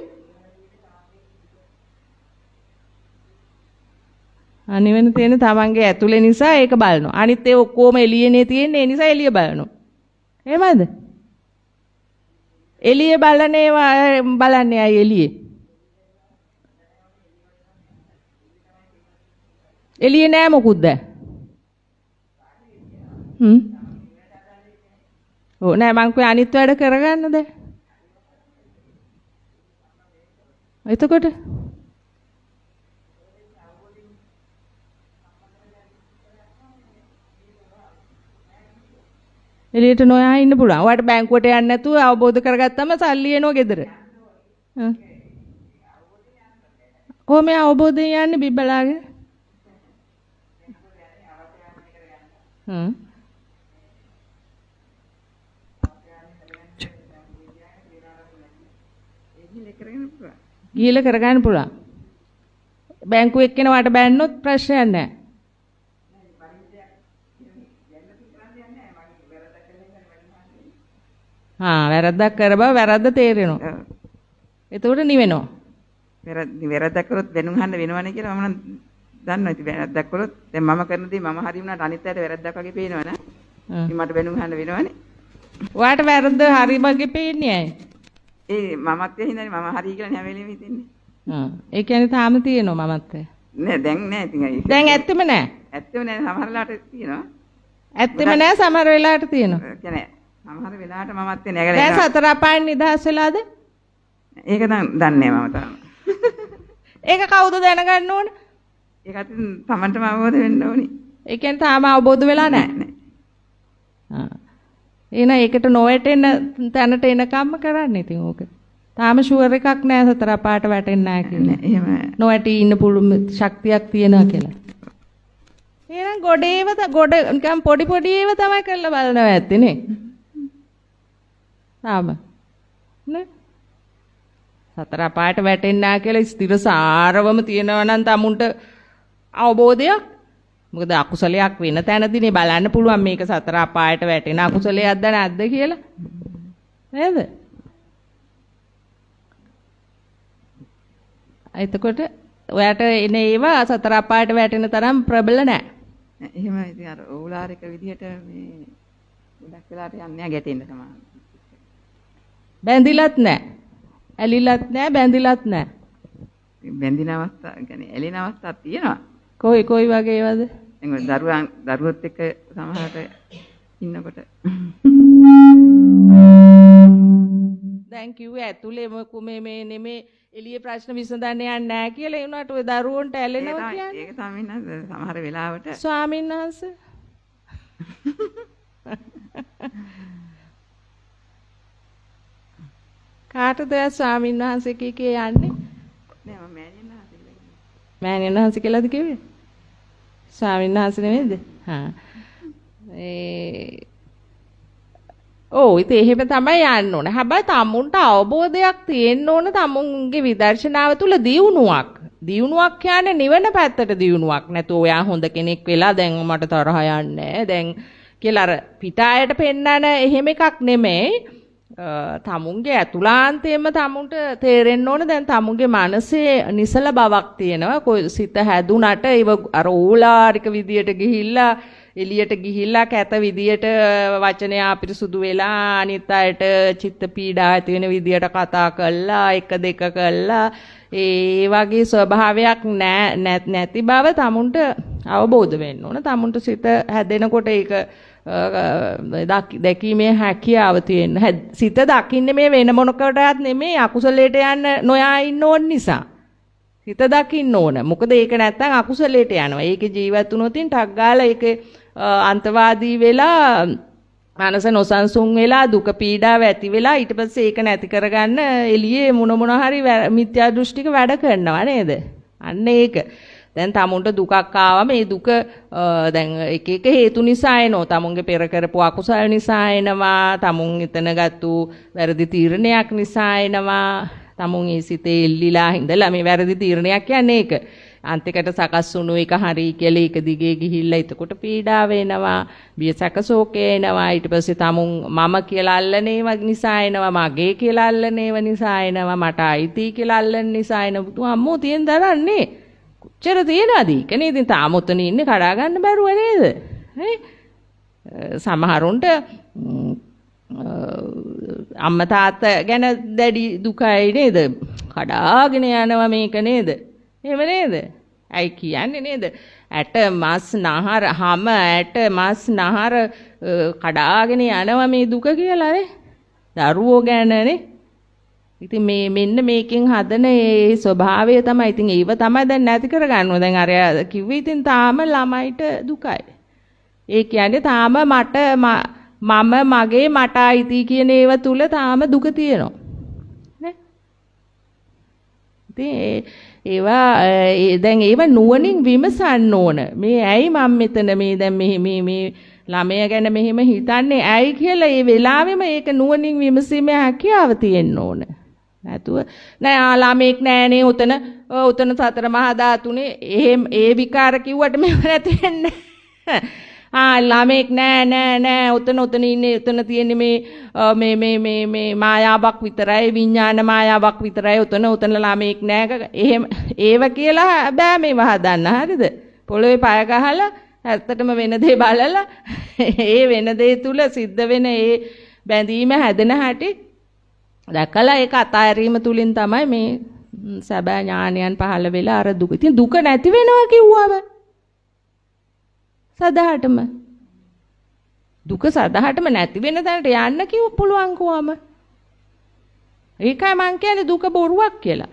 අනිවෙන තියෙන තමන්ගේ ඇතුලේ නිසා ඒක බලනවා. අනිත් ඒ ඔක්කොම එළියනේ තියෙන්නේ ඒ නිසා එළිය බලනවා. එහෙමද? එළිය බලනේ බලන්නේ අය එළියේ. එළියේ නෑ මොකුත් දැන්. හ්ම් ඔව් නෑ මං කිය අනිත් වැඩ කරගන්න දැන්. එතකොට එළියට නොයා ඉන්න පුළුවන්. ඔයාට බැංකුවට යන්න නැතුව අවබෝධ කරගත්තම සල්ලි එනවා ගෙදර. කොහොම අවබෝධයෙන් යන්නේ බිබ්බලාගේ? හ්ම් ගිහිල්ලා කරගන්න පුළුවන්. බැංකුවෙක් කෙනාට බැන්නොත් ප්‍රශ්නයක් නැහැ. හා වැරද්දක් කර බව වැරද්ද තේරෙනවා. එතකොට නිවෙනවා. වැරද්දක් කරොත් වෙනුහන්න වෙනවනේ කියලා මම නම් දන්නවා. ඉතින් වැරද්දක් කරොත් දැන් මම කරන දේ මම හරි වුණාට අනිත් අයට වැරද්දක් වගේ පේනවනේ. ඉතින් මට වෙනුහන්න වෙනවනේ. ඔයාට වැරද්ද හරි වගේ පේන්නේ ඇයි? ඒ මමත්වයේ හින්දානේ මම හරි කියලා හැම වෙලෙම හිතෙන්නේ. ආ ඒ කියන්නේ තාම තියෙනවා මමත්වය. නෑ දැන් නෑ ඉතින් ඒක. දැන් ඇත්තම නෑ. ඇත්තම නෑ සමහර වෙලාවට තියෙනවා. ඇත්තම නෑ සමහර වෙලාවට තියෙනවා. ඒ කියන්නේ සමහර වෙලාවට මමත්වේ නැගලා යනවා. දැන් සතර අපායන් නිදහස් වෙලාද? ඒක නම් දන්නේ මම තාම. ඒක කවුද දැනගන්න ඕන? ඒකත් තමන්ටම අවබෝධ වෙන්න ඕනි. ඒ කියන්නේ තාම අවබෝධ වෙලා නැහැ. ආ එන ඒකට නොවැටෙන තැනට එනකම්ම කරන්න ඉතින් ඕක. තාම ෂුවර් එකක් නෑ සතර පාට වැටෙන්නේ නෑ කියලා. එහෙම නොවැටි ඉන්න පුළුවන් ශක්තියක් තියෙනවා කියලා. එහෙනම් ගොඩේව ගොඩ නිකන් පොඩි පොඩි ඒව තමයි කරලා බලනවා ඇත්තේ නේ. තාම නේ සතර පාට වැටෙන්නේ නෑ කියලා ස්ථිර සාරවම තියෙනවා නම් තමුන්ට අවබෝධයක් මොකද අකුසලයක් වෙන තැනදීනේ බලන්න පුළුවන් මේක සතර අපායට වැටෙන අකුසලයක්ද නැද්ද කියලා. නේද? එතකොට ඔයාට එන ඒවා සතර අපායට වැටෙන තරම් ප්‍රබල නැහැ. එහෙම ඉතින් අර ඕලාරික විදිහට මේ ගොඩක් වෙලාට යන්නේ ගැටෙන්න තමයි. බැඳිලත් නැහැ. ඇලිලත් නැහැ, බැඳිලත් නැහැ. බැඳින අවස්ථා, يعني ඇලෙන අවස්ථා තියෙනවා. කොයි කොයි වගේ ඒවාද? එංගොඩ දරුවන් දරුවොත් එක්ක සමහරට ඉන්නකොට දැන් කිව්වේ ඇතුලේ මේ මේ නෙමේ එළියේ ප්‍රශ්න විසඳන්න යන්නේ නැහැ කියලා ඒ උනාට ඔය දරුවන්ට ඇලෙනවා කියන්නේ. ඒක ස්වාමීන් වහන්සේ සමහර වෙලාවට ස්වාමීන් වහන්සේ කාටද ස්වාමීන් වහන්සේ කී කී යන්නේ? නෑ මම මෑණියන් වහන්සේ කියලාද කිව්වේ? ස්වාමීන් වහන්සේ නෙමෙයිද? හා. ඒ ඔව් ඉතින් එහෙම තමයි යන්න ඕනේ. හැබැයි තමුන්ට අවබෝධයක් තියෙන්න ඕන තමුන්ගේ විදර්ශනාව තුළ දියුණුවක්. දියුණුවක් කියන්නේ නිවන පැත්තට දියුණුවක්. නැතු ඔයා හොඳ කෙනෙක් වෙලා දැන් මට තරහ යන්නේ. දැන් කියලා අර පිටායට පෙන්නන එහෙම එකක් නෙමෙයි. තමුන්ගේ ඇතුලාන්තයේම තමුන්ට තේරෙන්න ඕන දැන් තමුන්ගේ මනසේ නිසල බවක් තියෙනවා සිත හැදුනට ඒව අර ඕලාරික විදියට ගිහිල්ලා එළියට ගිහිල්ලා කැත විදියට වචනය අපිරිසුදු වෙලා අනිත් අයට චිත්ත පීඩා ඇති වෙන විදියට කතා කළා එක දෙක කළා ඒ වගේ ස්වභාවයක් නැති බව තමුන්ට අවබෝධ වෙන්න ඕන තමුන්ට සිත හැදෙනකොට ඒක දැකීමේ හැකියාව තියෙන්න. සිත දකින්නේ මේ වෙන මොනකටවත් නෙමෙයි අකුසලයට යන්න නොයා ඉන්න ඕන නිසා. සිත දකින්න ඕන. මොකද ඒක නැත්තම් අකුසලයට යනවා. ඒකේ ජීවත් වුණොත් ටක් ගාලා ඒක අන්තවාදී වෙලා මනස නොසන්සුන් වෙලා දුක පීඩාව ඇති වෙලා ඊට පස්සේ ඒක නැති කරගන්න එළියේ මොන මොන හරි මිත්‍යා දෘෂ්ටික වැඩ කරනවා නේද? අන්න ඒක. දැන් tamunට දුකක් ආවම මේ දුක දැන් එක එක හේතු නිසා එනවා. tamunගේ පෙර කරපු අකුසල් නිසා එනවා. tamun එතන ගත්තු වැරදි තීරණයක් නිසා එනවා. tamun ඒ සිතේ එල්ලිලා හිඳලා මේ වැරදි තීරණයක් කියන්නේ ඒක. අන්තිකට සකස් වුණු එක හරි කියලා ඒක දිගේ ගිහිල්ලා එතකොට පීඩාව එනවා බියසක ශෝකය එනවා ඊට පස්සේ tamun මම කියලා අල්ලන ඒවා නිසා එනවා මගේ කියලා අල්ලන ඒවා නිසා එනවා මට අයිති කියලා අල්ලන නිසා එන බුදුහාමෝ තියෙන් දරන්නේ කොච්චර තියනවද? ඒකනේ ඉතින් තාම උතන ඉන්නේ කඩා ගන්න බැරුව නේද? නේ? සමහරුන්ට අම්මා තාත්තා ගැන දැඩි දුකයි නේද? කඩාගෙන යනවා මේක නේද? එහෙම නේද? ඇයි කියන්නේ නේද? ඇට මස් නහර හැම ඇට මස් නහර කඩාගෙන යනවා මේ දුක කියලානේ. දරුවෝ ගැනනේ ඉතින් මේ මෙන්න මේකෙන් හදන ඒ ස්වභාවය තමයි. ඉතින් ඒව තමයි දැන් නැති කරගන්නවා. දැන් අර කිව්වේ ඉතින් තාම ළමයිට දුකයි. ඒ කියන්නේ තාම මට මම මගේ මට අයිති කියන ඒව තුල තාම දුක තියෙනවා. නේ? ඉතින් ඒවා දැන් ඒව නුවණින් විමසන්න ඕන. මේ ඇයි මම මෙතන මේ දැන් මේ මේ මේ ළමය ගැන මෙහෙම හිතන්නේ ඇයි කියලා ඒ වෙලාවෙම ඒක නුවණින් විමසීමේ හැකියාව තියෙන්න ඕන. නැතුව නෑ ආ ළමෙක් නෑනේ උතන උතන සතර මහා ධාතුනේ එහෙම ඒ විකාර කිව්වට මේව නැති වෙන්නේ ආ ළමෙක් නෑ නෑ නෑ උතන උතන ඉන්නේ උතන තියෙන්නේ මේ මේ මේ මේ මේ මායාවක් විතරයි විඥාන මායාවක් විතරයි උතන උතන ළමෙක් නෑ එහෙම ඒව කියලා බෑ මේව හදන්න හරිද පොළවේ පය ගහලා ඇත්තටම වෙන දේ බලලා ඒ වෙන දේ තුල සිද්ධ වෙන ඒ බැඳීම හැදෙන හැටි දැකලා ඒක අතාහැරීම තුලින් තමයි මේ සැබෑ ඥානයන් පහළ වෙලා අර දුක. ඉතින් දුක නැති වෙනවා කිව්වම සදාටම දුක සදාටම නැති වෙන තැනට යන්න කිව්ව පුළුවන් කොහම? ඒකයි මං කියන්නේ දුක බොරුවක් කියලා.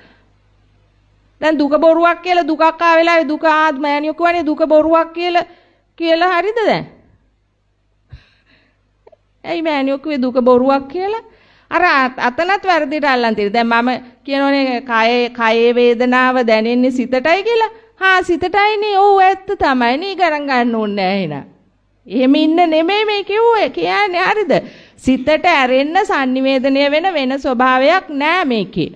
දැන් දුක බොරුවක් කියලා දුකක් ආ වෙලාවේ දුක ආත්මයනිය කියන්නේ දුක බොරුවක් කියලා කියලා හරිද දැන්? ඇයි මෑණියෝ කිව්වේ දුක බොරුවක් කියලා? අර අතනත් වැරදිට අල්ලන් තියෙන. දැන් මම කියනෝනේ කයේ කයේ වේදනාව දැනෙන්නේ සිතටයි කියලා. හා සිතටයිනේ. ඔව් ඇත්ත තමයි. නී ගණන් ගන්න ඕනේ නැහැ එහෙනම්. එහෙම ඉන්න නෙමෙයි මේ කිව්වේ. කියන්නේ හරිද? සිතට ඇරෙන්න sannivedanaya වෙන වෙන ස්වභාවයක් නැහැ මේකේ.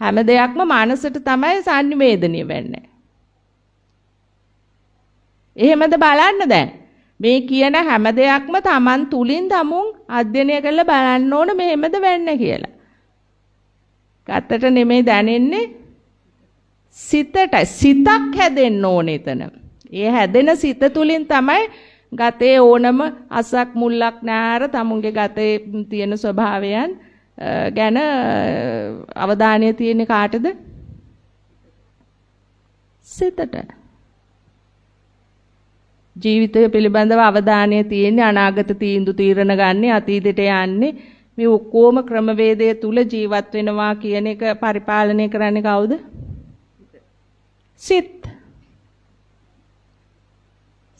හැම දෙයක්ම මනසට තමයි sannivedanaya වෙන්නේ. එහෙමද බලන්න දැන්. මේ කියන හැම දෙයක්ම Taman තුලින් tamun අධ්‍යයනය කරලා බලන්න ඕන මෙහෙමද වෙන්නේ කියලා. ගතට නෙමෙයි දැනෙන්නේ සිතට සිතක් හැදෙන්න ඕන එතන. ඒ හැදෙන සිත තුලින් තමයි ගතේ ඕනම අසක් මුල්ලක් නැර tamunගේ ගතේ තියෙන ස්වභාවයන් ගැන අවධානය තියෙන්නේ කාටද? සිතට. ජීවිතය පිළිබඳව අවධානය තියෙන්නේ අනාගත තීන්දුව තීරණ ගන්නේ අතීතයට යන්නේ මේ ඔක්කොම ක්‍රමවේදය තුල ජීවත් වෙනවා කියන එක පරිපාලනය කරන්නේ කවුද? සිත්.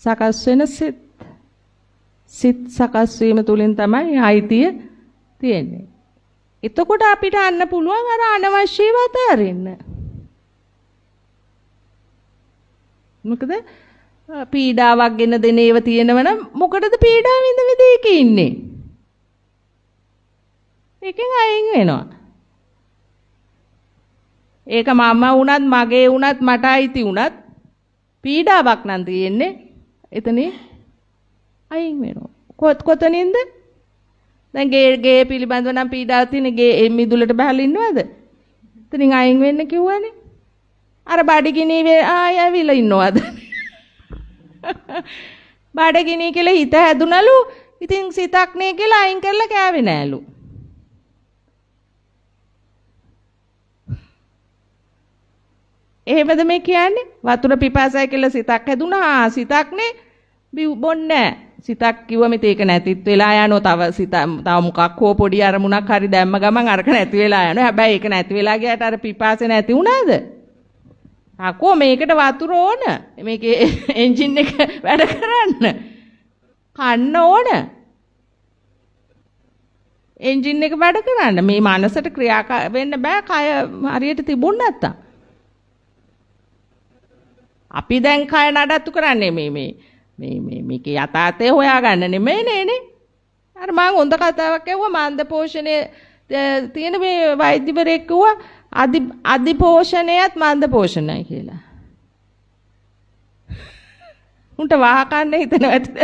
සකස් වෙන සිත්. සිත් සකස් වීම තුලින් තමයි අයිතිය තියෙන්නේ. එතකොට අපිට අන්න පුළුවන් අර අනවශ්‍යව අතාරින්න. මොකද පීඩාවක් ගෙන දෙන ඒව තියෙනවනම් මොකටද පීඩාව විඳ විඳ ඒක ඉන්නේ? ඒකෙන් අයින් වෙනවා. ඒක මම වුණත් මගේ වුණත් මට අයිති වුණත් පීඩාවක් නම් තියෙන්නේ එතනේ අයින් වෙනවා. කොත් කොතනින්ද? දැන් ගේ ගේ පිළිබඳව නම් පීඩාවක් තියෙන ගේ මිදුලට බහලා ඉන්නවද? එතනින් අයින් වෙන්න කිව්වනේ. අර බඩගිනි වේ ආය ඇවිල්ලා ඉන්නවද? බඩගිනි කියලා හිත හැදුනලු. ඉතින් සිතක් නේ කියලා අයින් කරලා කෑවේ නෑලු. එහෙමද මේ කියන්නේ? වතුර පිපාසයි කියලා සිතක් හැදුනා. සිතක් නේ බොන්නේ සිතක් කිව්ව මෙතේ ඒක නැතිත් වෙලා යනවා තව සිත තව මොකක් හෝ පොඩි අරමුණක් හරි දැම්ම ගමන් අරක නැති වෙලා යනවා හැබැයි ඒක නැති වෙලා ගියාට අර පිපාසෙ නැති වුණාද හකෝ මේකට වතුර ඕන. මේකේ එන්ජින් එක වැඩ කරන්න. කන්න ඕන. එන්ජින් එක වැඩ කරන්න. මේ මනසට ක්‍රියා වෙන්න බෑ කය හරියට තිබුණ නැත්තම්. අපි දැන් කය නඩත්තු කරන්නේ මේ මේ මේ මේ මේකේ යථාර්ථය හොයාගන්න නෙමෙයි නේනේ. අර මම හොඳ කතාවක් ඇහුවා මන්ද පෝෂණයේ තියෙන මේ වෛද්‍යවරයෙක් කිව්වා අදි අදිපෝෂණයත් මන්ද පෝෂණයි කියලා. උන්ට වහකන්න හිතෙනව ඇතිද?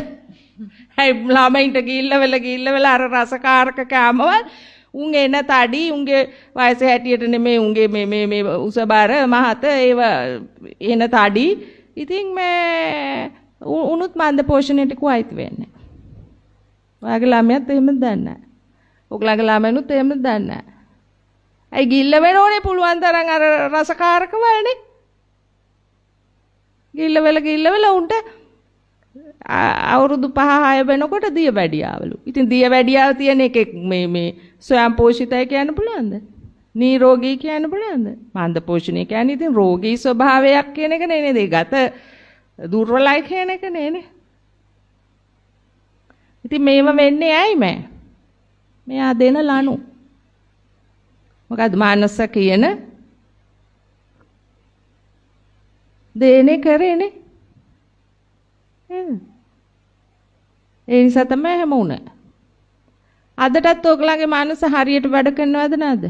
හැයි ළමයින්ට ගිල්ලවල ගිල්ලවල අර රසකාරක කෑමවල් උන් එන තඩි උන්ගේ වයස හැටියට නෙමේ උන්ගේ මේ මේ මේ උසබර මහත ඒව එන තඩි ඉතින් මේ උනුත් මන්ද පෝෂණයට කුයිත් වෙන්නේ. ඔයාගේ ළමයාත් එහෙම දන්නේ නැහැ. ඔයගලගේ ළමයිනුත් එහෙම දන්නේ නැහැ. ඇයි ගිල්ල වෙනෝනේ පුළුවන් තරම් අර රසකාරකවලනේ. ගිල්ල වෙල ගිල්ල වෙල උන්ට අවුරුදු 5 6 වෙනකොට දිය වැඩියාවලු. ඉතින් දිය වැඩියාව තියෙන එකෙක් මේ මේ ස්වයං පෝෂිතය කියන්න පුළුවන්ද? නිරෝගී කියන්න පුළුවන්ද? මන්ද පෝෂණය කියන්නේ ඉතින් රෝගී ස්වභාවයක් කියන එක නේ නේද? ගත දුර්වලයි කියන එක නේනේ. ඉතින් මේව වෙන්නේ ඇයි මෑ? මෙයා දෙන ලනු. මොකද මානස කියන දේනේ කරේනේ ඒ නිසා තමයි හැම වුණ. අදටත් ඔයගලගේ මානස හරියට වැඩ කරනවද නැද්ද?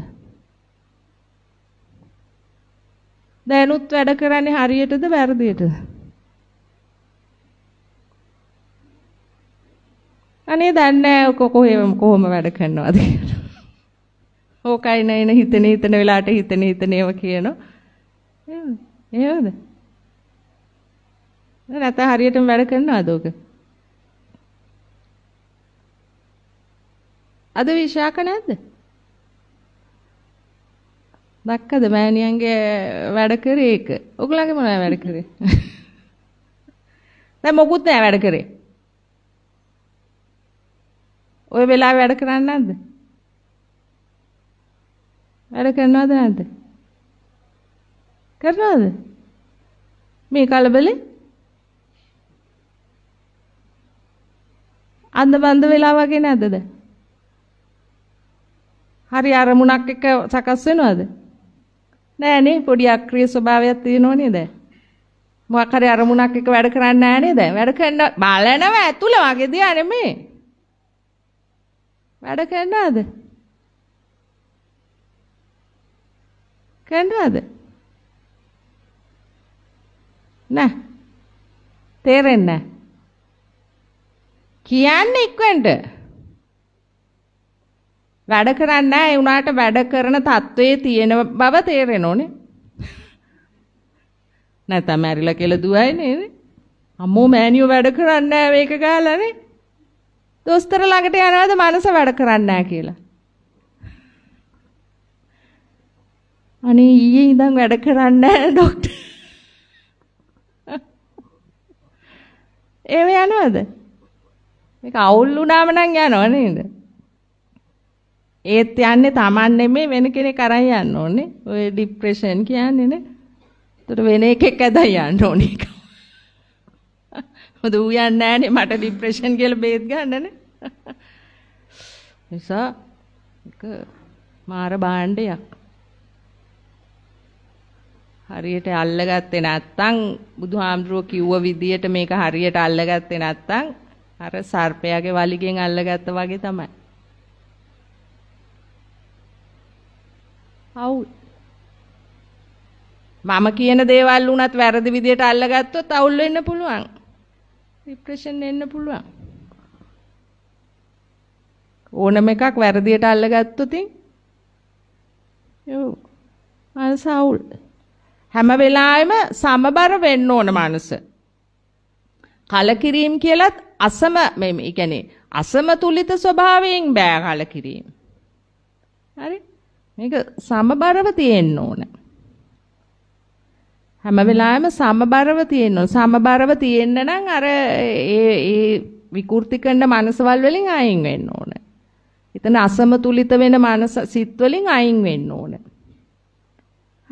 දැනුත් වැඩ කරන්නේ හරියටද වැරදියටද? අනේ දන්නේ නැහැ කොහොම වැඩ කරනවද කියලා. ඕකයි නයින හිතෙන හිතන වෙලාවට හිතෙන හිතනේම කියනවා. එහෙමද? නැත හරියටම වැඩ කරනවද ඔක? අද විශාක නැද්ද? දැක්කද මෑණියන්ගේ වැඩ කරේ ඒක. ඔගලගේ මොනවද වැඩ කරේ? දැන් මොකුත් නෑ වැඩ කරේ. ওই වෙලාවේ වැඩ කරන්නේ නැද්ද? වැඩ කරනවද නැද්ද? කරනවද? මේ කලබලේ අන්ද බන්ද වෙලා වගේ නැද්ද දැන්? හරි අරමුණක් එක සකස් වෙනවද? නෑනේ පොඩි අක්‍රීය ස්වභාවයක් තියෙනව නේද? මොකක් හරි අරමුණක් එක වැඩ කරන්නේ නෑ නේද? වැඩ කරන බලනවා ඇතුළ වගේ දියා නෙමේ. වැඩ කරනවද? ගන්නවද? නෑ. තේරෙන්නේ නෑ. කියන්න ඉක්වෙන්ට. වැඩ කරන්නේ නැහැ. ඒ උනාට වැඩ කරන தત્ත්වයේ තියෙන බව තේරෙනෝනේ. නැත්නම් ඇරිලා කියලා දුවයි නේද? අම්මෝ මෑනියෝ වැඩ කරන්නේ නැහැ මේක ගාලානේ. දොස්තර ළඟට යනවාද මනස වැඩ කරන්නේ නැහැ කියලා. අනේ ඊයේ ඉඳන් වැඩ කරන්නේ ડોක්ටර්. එහෙම යනවද? මේක අවුල් වුණාම නම් යනව නේද? ඒත් යන්නේ Taman නෙමෙයි වෙන කෙනෙක් අරන් යන්න ඕනේ. ඔය ડિප්‍රෙෂන් කියන්නේ නේ. ඒතර වෙන එකෙක් ඇදයි යන්න ඕනේ. මොකද ඌ යන්නේ නැහනේ මට ડિප්‍රෙෂන් කියලා බේත් ගන්නනේ. නිසා එක මාර භාණ්ඩයක්. හරියට අල්ලගත්තේ නැත්නම් බුදුහාමුදුරුවෝ කිව්ව විදියට මේක හරියට අල්ලගත්තේ නැත්නම් අර සර්පයාගේ වලිගෙන් අල්ලගත්තා වගේ තමයි. අවුල්. මම කියන දේවල් වුණත් වැරදි විදියට අල්ලගත්තොත් අවුල් වෙන්න පුළුවන්. ડિપ્રેෂන් එන්න පුළුවන්. ඕනම එකක් වැරදියට අල්ලගත්තොතින් යෝ මනස අවුල්. හැම වෙලාවෙම සමබර වෙන්න ඕන මනස. කලකිරීම කියලත් අසම මේ කියන්නේ අසමතුලිත ස්වභාවයෙන් බෑ කලකිරීම. හරි? මේක සමබරව තියෙන්න ඕන. හැම වෙලාවෙම සමබරව තියෙන්න ඕන. සමබරව තියෙන්න නම් අර ඒ ඒ විකෘති කරන මනසවල් වලින් අයින් වෙන්න ඕන. එතන අසමතුලිත වෙන මනස සිත් වලින් අයින් වෙන්න ඕන.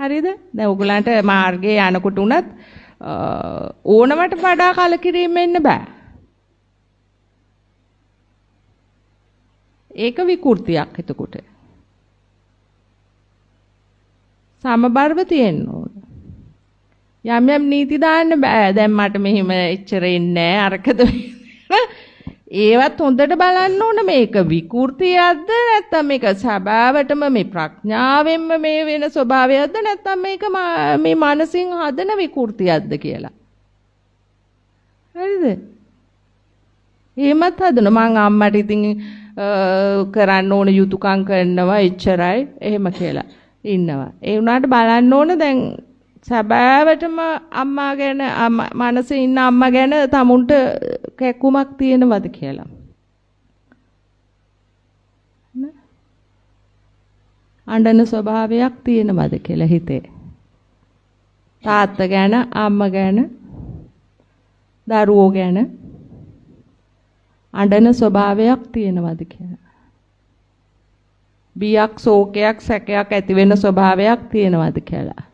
හරිද? දැන් ඔයගලන්ට මාර්ගයේ යනකොට උනත් ඕනවට වඩා කලකිරීම එන්න බෑ. ඒක විකෘතියක් එතකොට. සමබරව තියෙන්න ඕන. යම් යම් නීති දාන්න බෑ. දැන් මට මෙහෙම එච්චර එන්නේ නෑ. අරකද ඒවත් හොඳට බලන්න ඕන මේක විකෘතියක්ද නැත්නම් මේක ස්වභාවටම මේ ප්‍රඥාවෙන්ම මේ වෙන ස්වභාවයක්ද නැත්නම් මේක මේ මානසින් හදන විකෘතියක්ද කියලා. හරිද? එහෙමත් හදන මං අම්මට ඉතින් කරන්න ඕන යුතුයකම් කරනවා එච්චරයි එහෙම කියලා ඉන්නවා. ඒ වුණාට බලන්න ඕන දැන් සැබෑවටම අම්මා ගැන මනසේ ඉන්න අම්මා ගැන තමුන්ට කැක්කුමක් තියෙනවද කියලා. අඬන ස්වභාවයක් තියෙනවද කියලා හිතේ. තාත්තා ගැන, අම්මා ගැන, දරුවෝ ගැන අඬන ස්වභාවයක් තියෙනවද කියලා. බියක්, ශෝකයක්, සැකයක් ඇති වෙන ස්වභාවයක් තියෙනවද කියලා.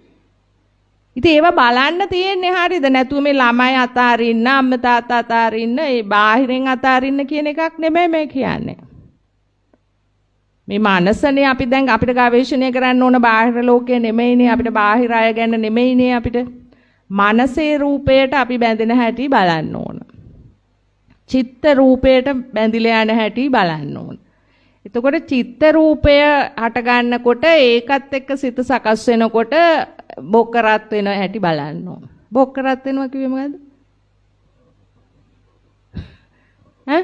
ඉතින් ඒව බලන්න තියෙන්නේ හරියද නැතුව මේ ළමයි අතාරින්න අම්ම තාත්තා අතාරින්න ඒ බාහිරෙන් අතාරින්න කියන එකක් නෙමෙයි මේ කියන්නේ. මේ මානසනේ අපි දැන් අපිට ගවේෂණය කරන්න ඕන බාහිර ලෝකයේ නෙමෙයිනේ අපිට බාහිර අය ගැන නෙමෙයිනේ අපිට මනසේ රූපයට අපි බැඳෙන හැටි බලන්න ඕන. චිත්ත රූපයට බැඳිලා යන හැටි බලන්න ඕන. එතකොට චිත්ත රූපය හට ගන්නකොට ඒකත් එක්ක සිත සකස් වෙනකොට බොක්ක රත් වෙන හැටි බලන්න ඕන. බොක්ක රත් වෙනවා කිව්වේ මොකද්ද? ඈ?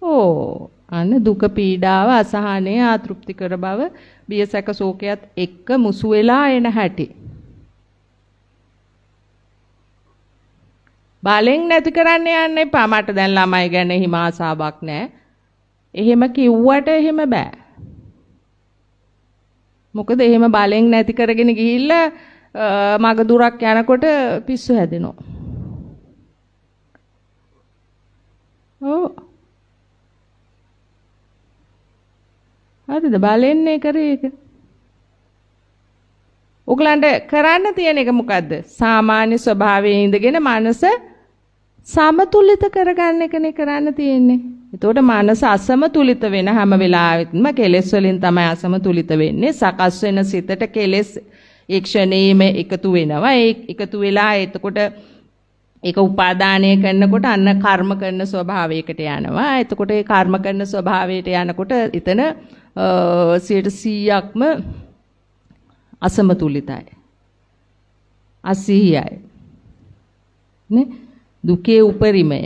ඕ අන්න දුක පීඩාව අසහනය ආතෘප්ති කර බව බියසක ශෝකයත් එක්ක මුසු වෙලා එන හැටි. බලෙන් නැති කරන්න යන්න එපා. මට දැන් ළමයි ගැන හිම ආසාවක් නැහැ. එහෙම කිව්වට එහෙම බෑ. මොකද එහෙම බලෙන් නැති කරගෙන ගිහිල්ලා මග දුරක් යනකොට පිස්සු හැදෙනවා. ඔව්. හරිද බලෙන්නේ කරේ ඒක. උගලන්ට කරන්න තියෙන එක මොකද්ද? සාමාන්‍ය ස්වභාවයේ ඉඳගෙන මනස සමතුලිත කරගන්න එකනේ කරන්න තියෙන්නේ. එතකොට මනස අසමතුලිත වෙන හැම වෙලාවෙත්ම කෙලෙස් වලින් තමයි අසමතුලිත වෙන්නේ. සකස් වෙන සිතට කෙලෙස් ඒ ක්ෂණේම එකතු වෙනවා. ඒ එකතු වෙලා එතකොට ඒක උපාදානය කරනකොට අන්න කර්ම කරන ස්වභාවයකට යනවා. එතකොට ඒ කර්ම කරන ස්වභාවයට යනකොට එතන 100%ක්ම අසමතුලිතයි. අසීයයි. නේ? දුකේ උපරිමය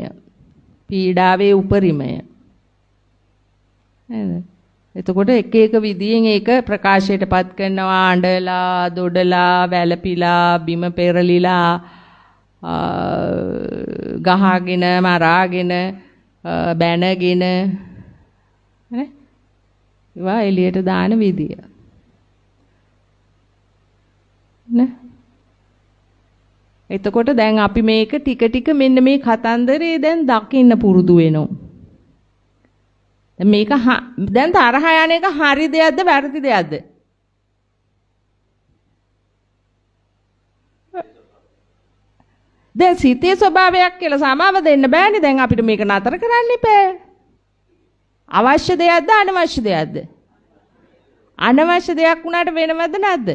පීඩාවේ උපරිමය නේද එතකොට එක එක විදියෙන් ඒක ප්‍රකාශයටපත් කරනවා අඬලා දොඩලා වැළපිලා බිම පෙරලිලා ගහගෙන මරාගෙන බැනගෙන නේ ඒවා එළියට දාන විදිය නේ එතකොට දැන් අපි මේක ටික ටික මෙන්න මේ කතන්දරේ දැන් දකින්න පුරුදු වෙනවා. මේක දැන් තරහ යන එක හරි දෙයක්ද වැරදි දෙයක්ද? දැන් සිතේ ස්වභාවයක් කියලා සමාව දෙන්න බෑනේ. දැන් අපිට මේක නතර කරන්න එපා. අවශ්‍ය දෙයක්ද අනවශ්‍ය දෙයක්ද? අනවශ්‍ය දෙයක් වුණාට වෙනවද නැද්ද?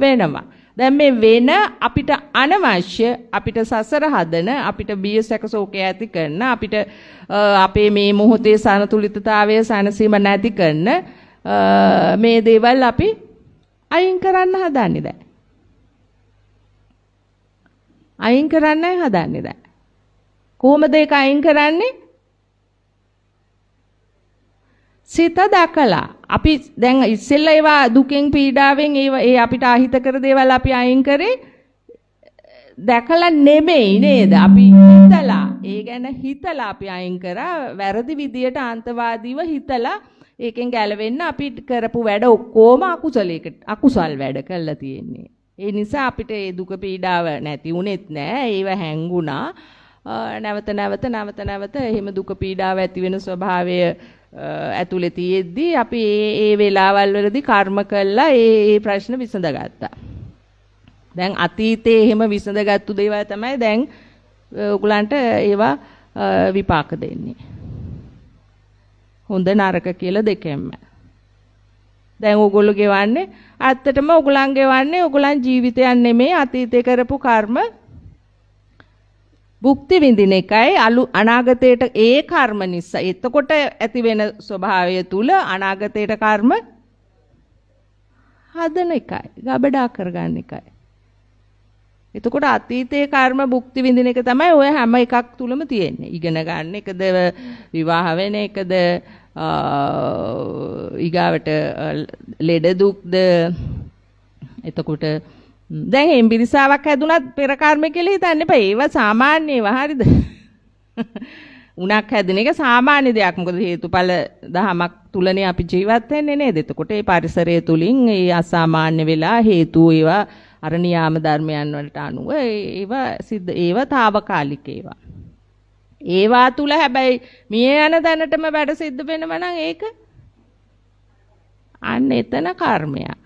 වෙනවා. දැන් මේ වෙන අපිට අනවශ්‍ය අපිට සසර හදන අපිට බිය සැකසෝකේ ඇති කරන අපිට අපේ මේ මොහොතේ සනතුලිතතාවය සනසීම නැති කරන මේ දේවල් අපි අයින් කරන්න හදන්නේ දැන් අයින් කරන්නයි හදන්නේ දැන් කොහොමද ඒක අයින් කරන්නේ සිත දැකලා අපි දැන් ඉස්සෙල්ලා ඒවා දුකෙන් පීඩාවෙන් ඒව ඒ අපිට අහිත කර දේවල් අපි අයින් කරේ දැකලා නෙමෙයි නේද අපි හිතලා ඒ ගැන හිතලා අපි අයින් කරා වැරදි විදියට අන්තවාදීව හිතලා ඒකෙන් ගැලවෙන්න අපි කරපු වැඩ ඔක්කොම අකුසලයකට අකුසල් වැඩ කළා තියෙන්නේ ඒ නිසා අපිට ඒ දුක පීඩාව නැති වුනේත් නෑ ඒව හැංගුණා නැවත නැවත නැවත නැවත එහෙම දුක පීඩාව ඇති වෙන ස්වභාවය ඇතුලේ තියෙද්දී අපි ඒ ඒ වෙලාවල් වලදී කර්ම කළා ඒ ඒ ප්‍රශ්න විසඳගත්තා. දැන් අතීතයේ එහෙම විසඳගත්තු දේවල් තමයි දැන් ඔයගලන්ට ඒවා විපාක දෙන්නේ. හොඳ නරක කියලා දෙකෙන්ම. දැන් ඕගොල්ලෝ ගෙවන්නේ ඇත්තටම ඕගොල්ලන් ගෙවන්නේ ඕගොල්ලන් ජීවිතයන් නෙමෙයි අතීතේ කරපු කර්ම භුක්ති විඳින එකයි අලු අනාගතයට ඒ කර්ම නිසා. එතකොට ඇති වෙන ස්වභාවය තුල අනාගතයට කර්ම හදන එකයි. ගබඩා කරගන්න එකයි. එතකොට අතීතයේ කර්ම භුක්ති විඳින එක තමයි ඔය හැම එකක් තුලම තියෙන්නේ. ඉගෙන ගන්න එකද විවාහ වෙන එකද ඊගාවට ලෙඩ දුක්ද එතකොට දැන් එම්බිරිසාවක් හැදුනත් පෙර කර්ම කියලා හිතන්න එපා. ඒවා සාමාන්‍ය ඒවා හරිද? උණක් හැදෙන එක සාමාන්‍ය දෙයක්. මොකද හේතුඵල දහමක් තුලනේ අපි ජීවත් වෙන්නේ නේද? එතකොට මේ පරිසරය තුලින් මේ අසාමාන්‍ය වෙලා හේතු ඒවා අර නියාම ධර්මයන් වලට අනුව ඒවා සිද්ධ ඒවා తాවකාලික ඒවා. ඒවා තුල හැබැයි මිය යන දැනටම වැඩ සිද්ධ වෙනවා නම් ඒක අන්න එතන කර්මයක්.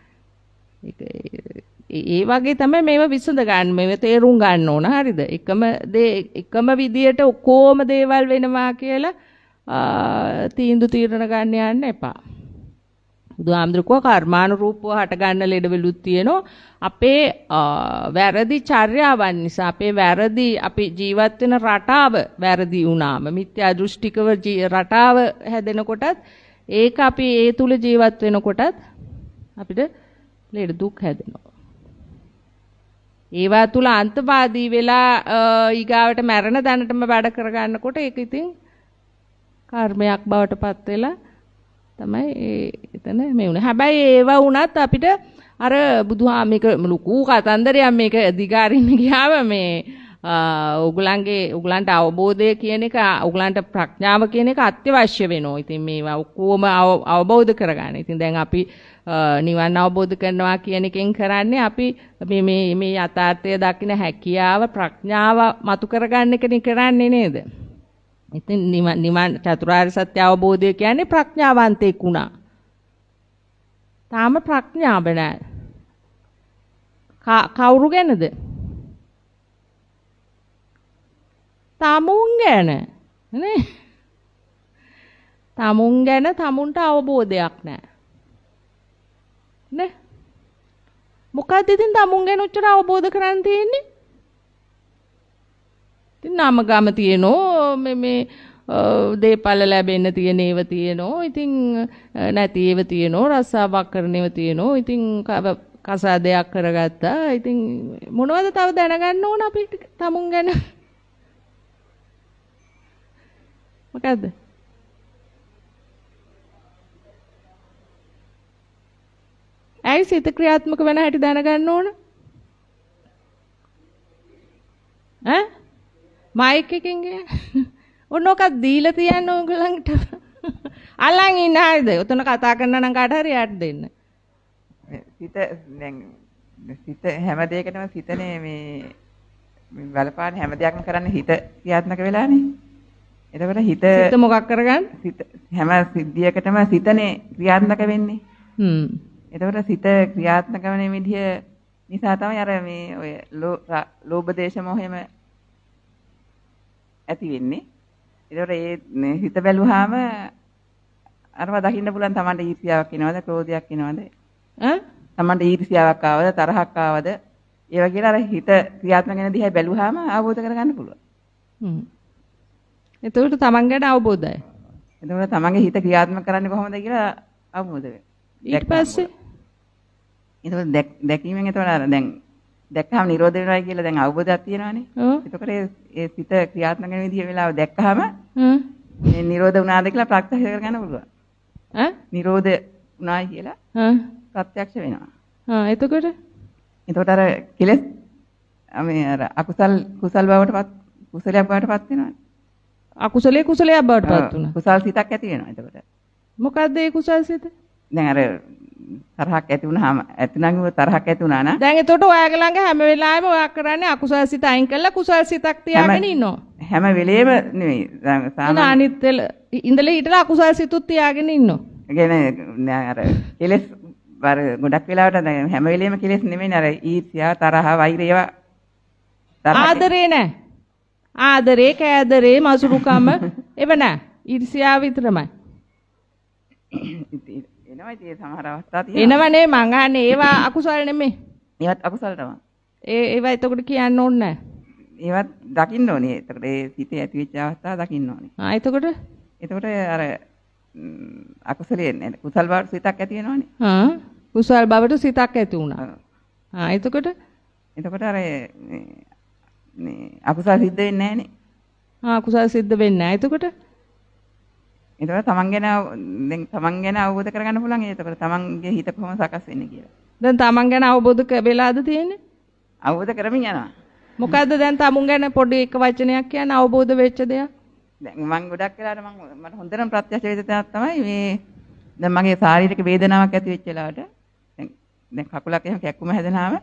ඒක ඒ වගේ තමයි මේව විසඳ ගන්න මේව තේරුම් ගන්න ඕන හරිද එකම දේ එකම විදියට ඔක්කොම දේවල් වෙනවා කියලා තීන්දු තීරණ ගන්න යන්න එපා බුදුහාමුදුරුවෝ කර්මානුරූපව හට ගන්න ලෙඩවලුත් තියෙනවා අපේ වැරදි චර්යාවන් නිසා අපේ වැරදි අපි ජීවත් වෙන රටාව වැරදි වුණාම මිත්‍යා දෘෂ්ටිකව රටාව හැදෙනකොටත් ඒක අපි ඒ තුල ජීවත් වෙනකොටත් අපිට ලෙඩ දුක් හැදෙනවා ඒවා තුල අන්තවාදී වෙලා ඊගාවට මැරෙන දැනටම වැඩ කරගන්නකොට ඒක ඉතින් කර්මයක් බවට පත් වෙලා තමයි එතන මේ වුණේ. හැබැයි ඒවා වුණත් අපිට අර බුදුහා මේක ලুকু කතන්දරයක් මේක දිගාරින්න ගියාම මේ උගලන්ගේ උගලන්ට අවබෝධය කියන එක උගලන්ට ප්‍රඥාව කියන එක අත්‍යවශ්‍ය වෙනවා. ඉතින් මේවා ඔක්කොම අවබෝධ කරගන්න. ඉතින් දැන් අපි නිවන් අවබෝධ කරනවා කියන එකෙන් කරන්නේ අපි මේ මේ මේ යථාර්ථය දකින හැකියාව ප්‍රඥාව මතු කරගන්න එකනේ කරන්නේ නේද? ඉතින් නිවන් නිවන් චතුරාර්ය සත්‍ය අවබෝධය කියන්නේ ප්‍රඥාවන්තෙක් වුණා. තාම ප්‍රඥාව නැහැ. කවුරු ගැනද? තමුන් ගැන නේ තමුන් ගැන තමුන්ට අවබෝධයක් නැහැ. නේ? මොකද්ද ඉතින් තමුන් ගැන උච්චර අවබෝධ කරන් තියෙන්නේ? ඉතින් නාම ගම තියෙනෝ මේ මේ දේපල ලැබෙන්න තියෙන ඒවා තියෙනෝ. ඉතින් නැති ඒවා තියෙනෝ. රස්සාවක් කරන ඒවා තියෙනෝ. ඉතින් කසාදයක් කරගත්තා. ඉතින් මොනවද තව දැනගන්න ඕන අපි තමුන් ගැන? මොකද්ද? ඇයි සිත ක්‍රියාත්මක වෙන හැටි දැනගන්න ඕන? ඈ? මයික් එකකින් ඔන්නෝකක් දීලා තියන්න ඕගලන්ට. අලන් ඉන්න හරිද? ඔතන කතා කරන නම් කාට හරි යට දෙන්න. සිත දැන් සිත හැම දෙයකටම සිතනේ මේ බලපාන හැම දෙයක්ම කරන්නේ හිත ක්‍රියාත්මක වෙලානේ. එතකොට හිත සිත මොකක් කරගන්න? සිත හැම සිද්ධියකටම සිතනේ ක්‍රියාත්මක වෙන්නේ. හ්ම්. එතකොට සිත ක්‍රියාත්මක වෙන විදිය නිසා තමයි අර මේ ඔය ලෝභ දේශ මොහෙම ඇති වෙන්නේ. එතකොට ඒ හිත බැලුවාම අරව දකින්න පුළුවන් Tamanට ඊර්ෂ්‍යාවක් එනවද, ක්‍රෝධයක් එනවද? ඈ? Tamanට ඊර්ෂ්‍යාවක් ආවද, තරහක් ආවද? ඒවා කියලා අර හිත ක්‍රියාත්මක වෙන දිහා බැලුවාම ආවෝද කරගන්න පුළුවන්. හ්ම්. එතකොට තමන් ගැන අවබෝධය. එතකොට තමන්ගේ හිත ක්‍රියාත්මක කරන්නේ කොහොමද කියලා අවබෝධ වෙනවා. ඊට පස්සේ එතකොට දැකීමෙන් එතකොට අර දැන් දැක්කහම නිරෝධ වෙනවා කියලා දැන් අවබෝධයක් තියෙනවානේ. එතකොට ඒ හිත ක්‍රියාත්මක වෙන විදිය වෙලාව දැක්කහම මේ නිරෝධ වුණාද කියලා ප්‍රත්‍යක්ෂ කරගන්න පුළුවන්. ඈ නිරෝධ වුණායි කියලා ප්‍රත්‍යක්ෂ වෙනවා. ආ එතකොට එතකොට අර කෙලෙස් මේ අර අකුසල් කුසල් බවටපත් කුසලයක් බවටපත් වෙනවානේ. අකුසලයේ කුසලයක් බවට පත් වුණා. කුසල් සිතක් ඇති වෙනවා එතකොට. මොකද්ද ඒ කුසල් සිත? දැන් අර තරහක් ඇති වුණාම ඇතිනම් තරහක් ඇති වුණා නම් දැන් එතකොට ඔයාගේ ළඟ හැම වෙලාවෙම ඔයා කරන්නේ අකුසල් සිත අයින් කරලා කුසල් සිතක් තියාගෙන ඉන්නවා. හැම වෙලේම නෙවෙයි. දැන් සාමාන්‍ය අනිත් වෙල ඉඳලා හිටලා අකුසල් සිතුත් තියාගෙන ඉන්නවා. කියන්නේ අර කෙලස් අර ගොඩක් වෙලාවට දැන් හැම වෙලේම කෙලස් නෙමෙයි අර ඊර්ෂ්‍යාව තරහ වෛරය ඒවා ආදරේ නැහැ. ආදරේ කෑදරේ මසුරුකම එව නැහැ. ඊර්ෂ්‍යාව විතරමයි. එනවා ඉතින් සමහර අවස්ථා තියෙනවා. එනවනේ මං අහන්නේ ඒවා අකුසල නෙමෙයි. ඒවත් අකුසල තමයි. ඒ ඒවා එතකොට කියන්න ඕනේ නැහැ. ඒවත් දකින්න ඕනේ. එතකොට ඒ සිතේ ඇති වෙච්ච අවස්ථා දකින්න ඕනේ. ආ එතකොට එතකොට අර අකුසලයෙන් නේද? කුසල් බවට සිතක් ඇති වෙනවනේ. හා කුසල් බවට සිතක් ඇති වුණා. ආ එතකොට එතකොට අර මේ අකුසල් සිද්ධ වෙන්නේ නැහනේ. ආ අකුසල් සිද්ධ වෙන්නේ නැහැ. එතකොට එතකොට තමන් ගැන දැන් තමන් ගැන අවබෝධ කරගන්න පුළුවන්. එතකොට තමන්ගේ හිත කොහොම සකස් වෙන්නේ කියලා. දැන් තමන් ගැන අවබෝධ වෙලාද තියෙන්නේ? අවබෝධ කරමින් යනවා. මොකද්ද දැන් තමුන් ගැන පොඩි එක වචනයක් කියන්න අවබෝධ වෙච්ච දෙයක්? දැන් මම ගොඩක් වෙලාට මම මට හොඳටම ප්‍රත්‍යක්ෂ වේදනාවක් තමයි මේ දැන් මගේ ශාරීරික වේදනාවක් ඇති වෙච්ච වෙලාවට දැන් දැන් කකුලක් එහෙම කැක්කුම හැදෙනාම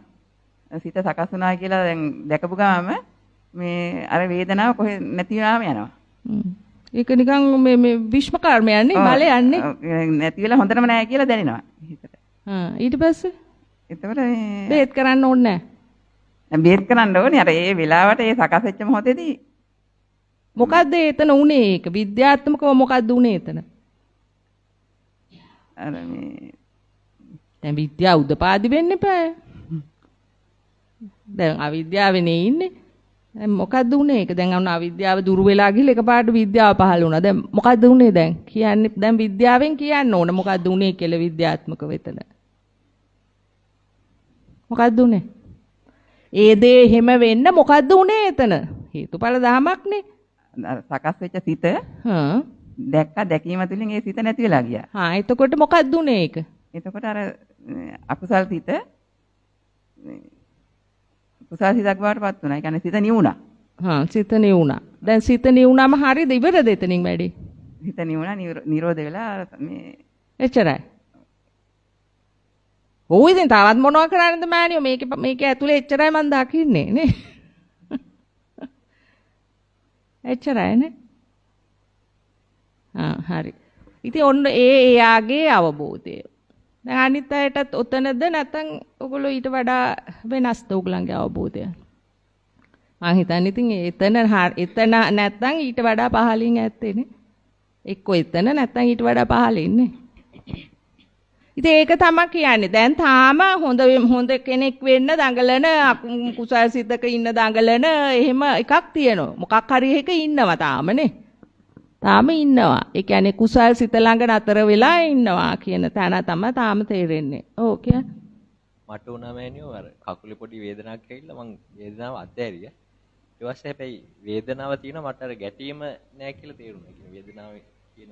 සිත සකස් වුණා කියලා දැන් දැකපු ගාම මේ අර වේදනාව කොහෙ නැති වුණාම යනවා. ඒක නිකන් මේ මේ විශ්ම කර්මය යන්නේ බලය යන්නේ නැති වෙලා හොඳටම නැහැ කියලා දැනෙනවා හිතට. හා ඊට පස්සේ එතකොට මේ බේත් කරන්න ඕනේ නැහැ. බේත් කරන්න ඕනේ අර ඒ වෙලාවට ඒ සකස් වෙච්ච මොහොතේදී මොකද්ද එතන උනේ ඒක? විද්‍යාත්මකව මොකද්ද උනේ එතන? අර මේ දැන් විද්‍යාව උදපාදි වෙන්න එපා. දැන් අවිද්‍යාවනේ ඉන්නේ. දැන් මොකද්ද උනේ ඒක? දැන් අන්න අවිද්‍යාව දුරු වෙලා ගිහලා එකපාරට විද්‍යාව පහළ වුණා. දැන් මොකද්ද උනේ දැන්? කියන්නේ දැන් විද්‍යාවෙන් කියන්න ඕන මොකද්ද උනේ කියලා විද්‍යාත්මක වෙතන. මොකද්ද උනේ? ඒ දේ එහෙම වෙන්න මොකද්ද උනේ එතන? හේතුඵල ධමයක්නේ. සකස් වෙච්ච සිත හා දැක්ක දැකීම තුලින් ඒ සිත නැති වෙලා ගියා. හා එතකොට මොකද්ද උනේ ඒක? එතකොට අර අකුසල් සිත කුසල් හිතක් බවට පත් වුණා. ඒ කියන්නේ සිත නිවුණා. හා සිත නිවුණා. දැන් සිත නිවුණාම හරියද ඉවරද එතනින් වැඩි? හිත නිවුණා නිරෝධ වෙලා මේ එච්චරයි. ඕ ඉතින් තවත් මොනවා කරන්නද මෑණියෝ මේක මේක ඇතුලේ එච්චරයි මම දකින්නේ නේ. එච්චරයි නේ. ආ හරි. ඉතින් ඔන්න ඒ එයාගේ අවබෝධය. දැන් අනිත් අයටත් ඔතනද නැත්නම් ඔගොල්ලෝ ඊට වඩා වෙනස්ද ඔගලන්ගේ අවබෝධය? මම හිතන්නේ ඉතින් එතන එතන නැත්නම් ඊට වඩා පහලින් ඇත්තේනේ. එක්ක එතන නැත්නම් ඊට වඩා පහලින්නේ. ඉතින් ඒක තමයි කියන්නේ. දැන් තාම හොඳ හොඳ කෙනෙක් වෙන්න දඟලන කුසල් සිතක ඉන්න දඟලන එහෙම එකක් තියෙනවා. මොකක් හරි එකක ඉන්නවා තාමනේ. තාම ඉන්නවා. ඒ කියන්නේ කුසල් සිත ළඟ නතර වෙලා ඉන්නවා කියන තැන තම තාම තේරෙන්නේ. ඔව් කියන්නේ මට උනා මෑනියෝ අර කකුලේ පොඩි වේදනාවක් ඇවිල්ලා මං වේදනාව අත්හැරියා. ඊට පස්සේ හැබැයි වේදනාව තියෙන මට අර ගැටීම නෑ කියලා තේරුණා. කියන වේදනාවේ කියන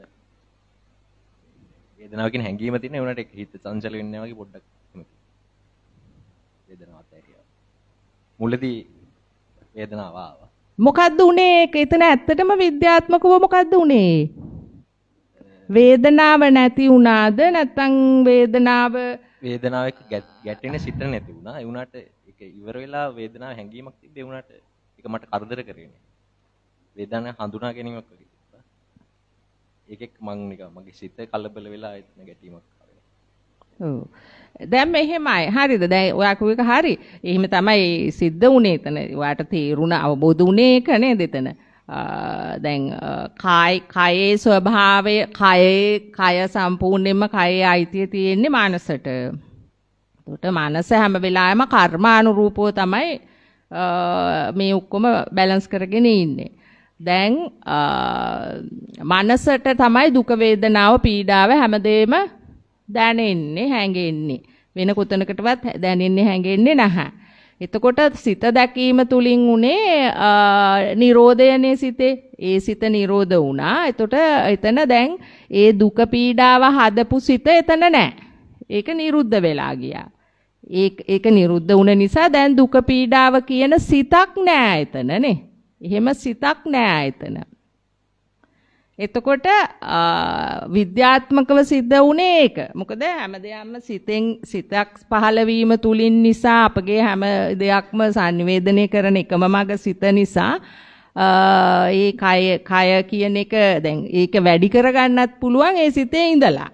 වේදනාව කියන හැඟීම තියෙන ඒ උනාට හිත සංචල වෙන්නේ වගේ පොඩ්ඩක් වේදනාව අත්හැරියා. මුලදී වේදනාව ආවා. මොකද්ද උනේ ඒක? එතන ඇත්තටම විද්‍යාත්මකව මොකද්ද උනේ? වේදනාව නැති වුණාද නැත්නම් වේදනාව වේදනාව එක්ක ගැටෙන සිත නැති වුණා. ඒ වුණාට ඒක ඉවර වෙලා වේදනාව හැංගීමක් තිබ්බේ වුණාට ඒක මට කරදර කරේ නෑ. වේදනාව හඳුනා ගැනීමක් වගේ. ඒකෙක් මං නිකන් මගේ සිත කලබල වෙලා එතන ගැටීමක් ඔව්. දැන් මෙහෙමයි. හරිද? දැන් ඔයා කිව්ව එක හරි. එහෙම තමයි සිද්ධ වුනේ එතන. ඔයාට තේරුණ අවබෝධ වුණේ ඒක නේද එතන? දැන් කායි කයේ ස්වභාවය කයේ කය සම්පූර්ණයෙන්ම කයේ අයිතිය තියෙන්නේ මනසට. එතකොට මනස හැම වෙලාවෙම කර්මානුරූපව තමයි මේ ඔක්කොම බැලන්ස් කරගෙන ඉන්නේ. දැන් මනසට තමයි දුක වේදනාව පීඩාව හැමදේම දැනෙන්නේ හැඟෙන්නේ වෙන කොතනකටවත් දැනෙන්නේ හැඟෙන්නේ නැහැ. එතකොට සිත දැකීම තුලින් උනේ නිරෝධයනේ සිතේ. ඒ සිත නිරෝධ වුණා. එතකොට එතන දැන් ඒ දුක පීඩාව හදපු සිත එතන නැහැ. ඒක නිරුද්ධ වෙලා ගියා. ඒක ඒක නිරුද්ධ වුණ නිසා දැන් දුක පීඩාව කියන සිතක් නෑ එතන නේ. එහෙම සිතක් නෑ එතන. එතකොට විද්‍යාත්මකව සිද්ධ වුණේ ඒක. මොකද හැම දෙයක්ම සිතෙන් සිතක් පහළ වීම තුලින් නිසා අපගේ හැම දෙයක්ම sannivedanaya කරන එකම මඟ සිත නිසා ඒ කය කය කියන එක දැන් ඒක වැඩි කරගන්නත් පුළුවන් ඒ සිතේ ඉඳලා.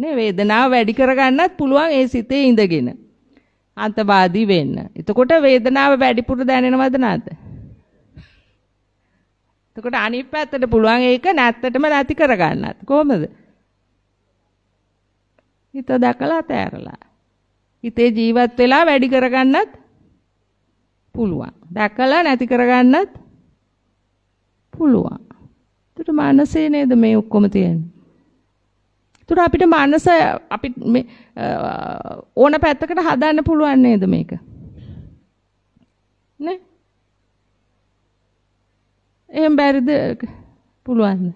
නේ වේදනාව වැඩි කරගන්නත් පුළුවන් ඒ සිතේ ඉඳගෙන. අන්තවාදී වෙන්න. එතකොට වේදනාව වැඩිපුර දැනෙනවද නැද්ද? එතකොට අනිත් පැත්තට පුළුවන් ඒක නැත්තටම නැති කරගන්නත්. කොහොමද? හිත දැකලා තෑරලා. හිතේ ජීවත් වෙලා වැඩි කරගන්නත් පුළුවන්. දැකලා නැති කරගන්නත් පුළුවන්. ඒතර මනසේ නේද මේ ඔක්කොම තියෙන්නේ. ඒතර අපිට මනස අපි මේ ඕන පැත්තකට හදන්න පුළුවන් නේද මේක? නේ? එහෙම බැරිද පුළුවන්ද?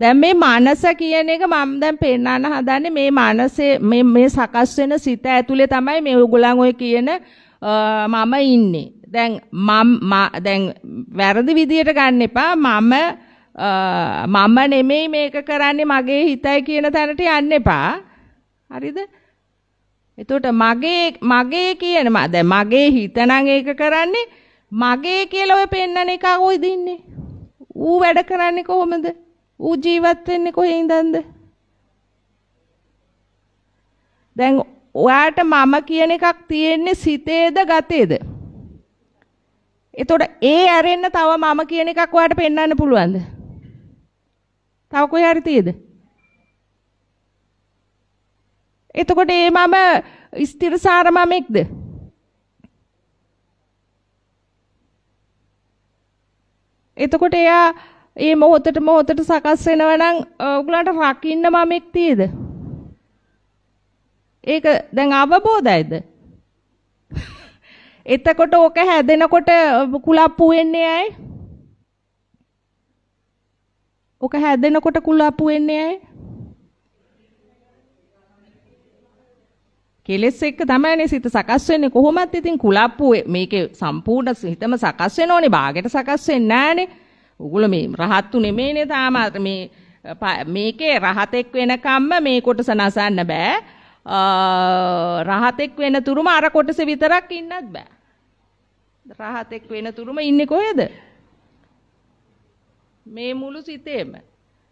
දැන් මේ මනස කියන එක මම දැන් පෙන්වන්න හදන්නේ මේ මනසේ මේ මේ සකස් වෙන සිත ඇතුලේ තමයි මේ ඕගොල්ලන් ඔය කියන මම ඉන්නේ. දැන් මම දැන් වැරදි විදියට ගන්න එපා. මම මම නෙමෙයි මේක කරන්නේ මගේ හිතයි කියන තැනට යන්න එපා. හරිද? එතකොට මගේ මගේ කියන දැන් මගේ හිත නම් ඒක කරන්නේ මගේ කියලා ඔය පෙන්නන එක කොයි දින්නේ? ඌ වැඩ කරන්නේ කොහොමද? ඌ ජීවත් වෙන්නේ කොහේ ඉඳන්ද? දැන් ඔයාට මම කියන එකක් තියෙන්නේ සිතේද ගතේද? එතකොට ඒ ඇරෙන්න තව මම කියන එකක් ඔයාට පෙන්වන්න පුළුවන්ද? තව කොහේ හරි තියේද? එතකොට ඒ මම ස්ථිරසාර මමෙක්ද? එතකොට එයා මේ මොහොතට මොහොතට සකස් වෙනවා නම් උගලන්ට රකින්න මමෙක් තියේද? ඒක දැන් අවබෝධයිද? එතකොට ඕක හැදෙනකොට කුලප්පු වෙන්නේ ඇයි? ඕක හැදෙනකොට කුලප්පු වෙන්නේ ඇයි? කෙලස් එක්ක තමයිනේ සිත සකස් වෙන්නේ කොහොමත් ඉතින් කුලප්පු මේකේ සම්පූර්ණ හිතම සකස් වෙනෝනේ බාගෙට සකස් වෙන්නේ නැහනේ. උගුල මේ රහත්තු නෙමෙයිනේ තාම මේ මේකේ රහතෙක් වෙනකම්ම මේ කොටස නසන්න බෑ. රහතෙක් වෙන තුරුම අර කොටස විතරක් ඉන්නත් බෑ. රහතෙක් වෙන තුරුම ඉන්නේ කොහෙද? මේ මුළු සිතේම.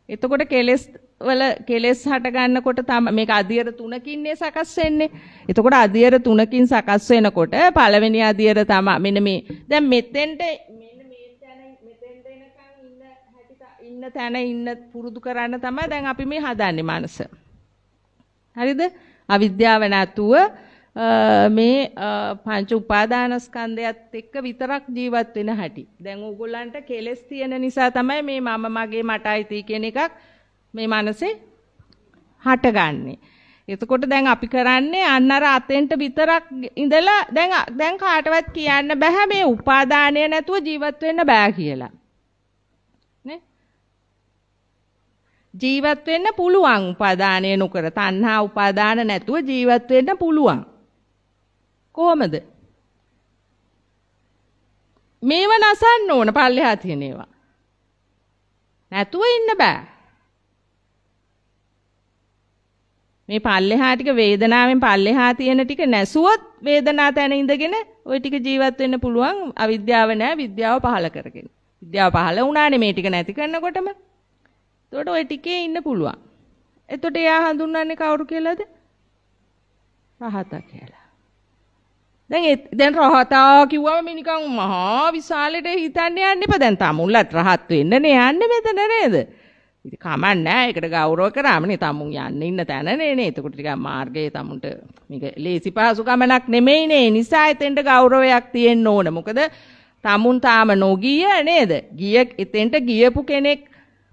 එතකොට කෙලස් වල කෙලෙස් හට ගන්නකොට තමයි මේක අධියර 3කින් නේ සකස් වෙන්නේ. එතකොට අධියර 3කින් සකස් වෙනකොට පළවෙනි අධියර තමයි මෙන්න මේ. දැන් මෙතෙන්ට මෙන්න මේ තැන මෙතෙන්ට එනකන් ඉන්න හැටි ඉන්න තැන ඉන්න පුරුදු කරන්න තමයි දැන් අපි මේ හදන්නේ මනස. හරිද? අවිද්‍යාව නැතුව මේ පංච උපාදානස්කන්ධයත් එක්ක විතරක් ජීවත් වෙන හැටි. දැන් ඕගොල්ලන්ට කෙලෙස් තියෙන නිසා තමයි මේ මම මගේ මට අයිති කියන එකක් මේ මනසේ හටගන්නේ. එතකොට දැන් අපි කරන්නේ අන්න අර අතෙන්ට විතරක් ඉඳලා දැන් දැන් කාටවත් කියන්න බෑ මේ උපාදානය නැතුව ජීවත් වෙන්න බෑ කියලා. නේ? ජීවත් වෙන්න පුළුවන් උපාදානය නොකර තණ්හා උපාදාන නැතුව ජීවත් වෙන්න පුළුවන්. කොහොමද? මේව නසන්න ඕන පල්ලෙහා තියෙන ඒවා. නැතුව ඉන්න බෑ. මේ පල්ලෙහා ටික වේදනාවෙන් පල්ලෙහා තියෙන ටික නැසුවොත් වේදනා තැන ඉඳගෙන ওই ටික ජීවත් වෙන්න පුළුවන් අවිද්‍යාව නැහැ විද්‍යාව පහල කරගෙන. විද්‍යාව පහල වුණානේ මේ ටික නැති කරනකොටම. එතකොට ওই ටිකේ ඉන්න පුළුවන්. එතකොට එයා හඳුන්වන්නේ කවුරු කියලාද? රහත කියලා. දැන් දැන් රහතා කිව්වම මේ නිකන් මහා විශාලෙට හිතන්න යන්න එපා. දැන් තමුල්ලත් රහත් වෙන්නනේ යන්නේ මෙතන නේද? ඉතින් කමක් නැහැ. ඒකට ගෞරව කරාම නේ තමුන් යන්න ඉන්න තැන නේ නේ. එතකොට ටිකක් මාර්ගයේ තමුන්ට මේක ලේසි පහසු ගමනක් නෙමෙයිනේ. නිසා එතෙන්ට ගෞරවයක් තියෙන්න ඕන. මොකද තමුන් තාම නොගිය නේද? ගිය එතෙන්ට ගියපු කෙනෙක්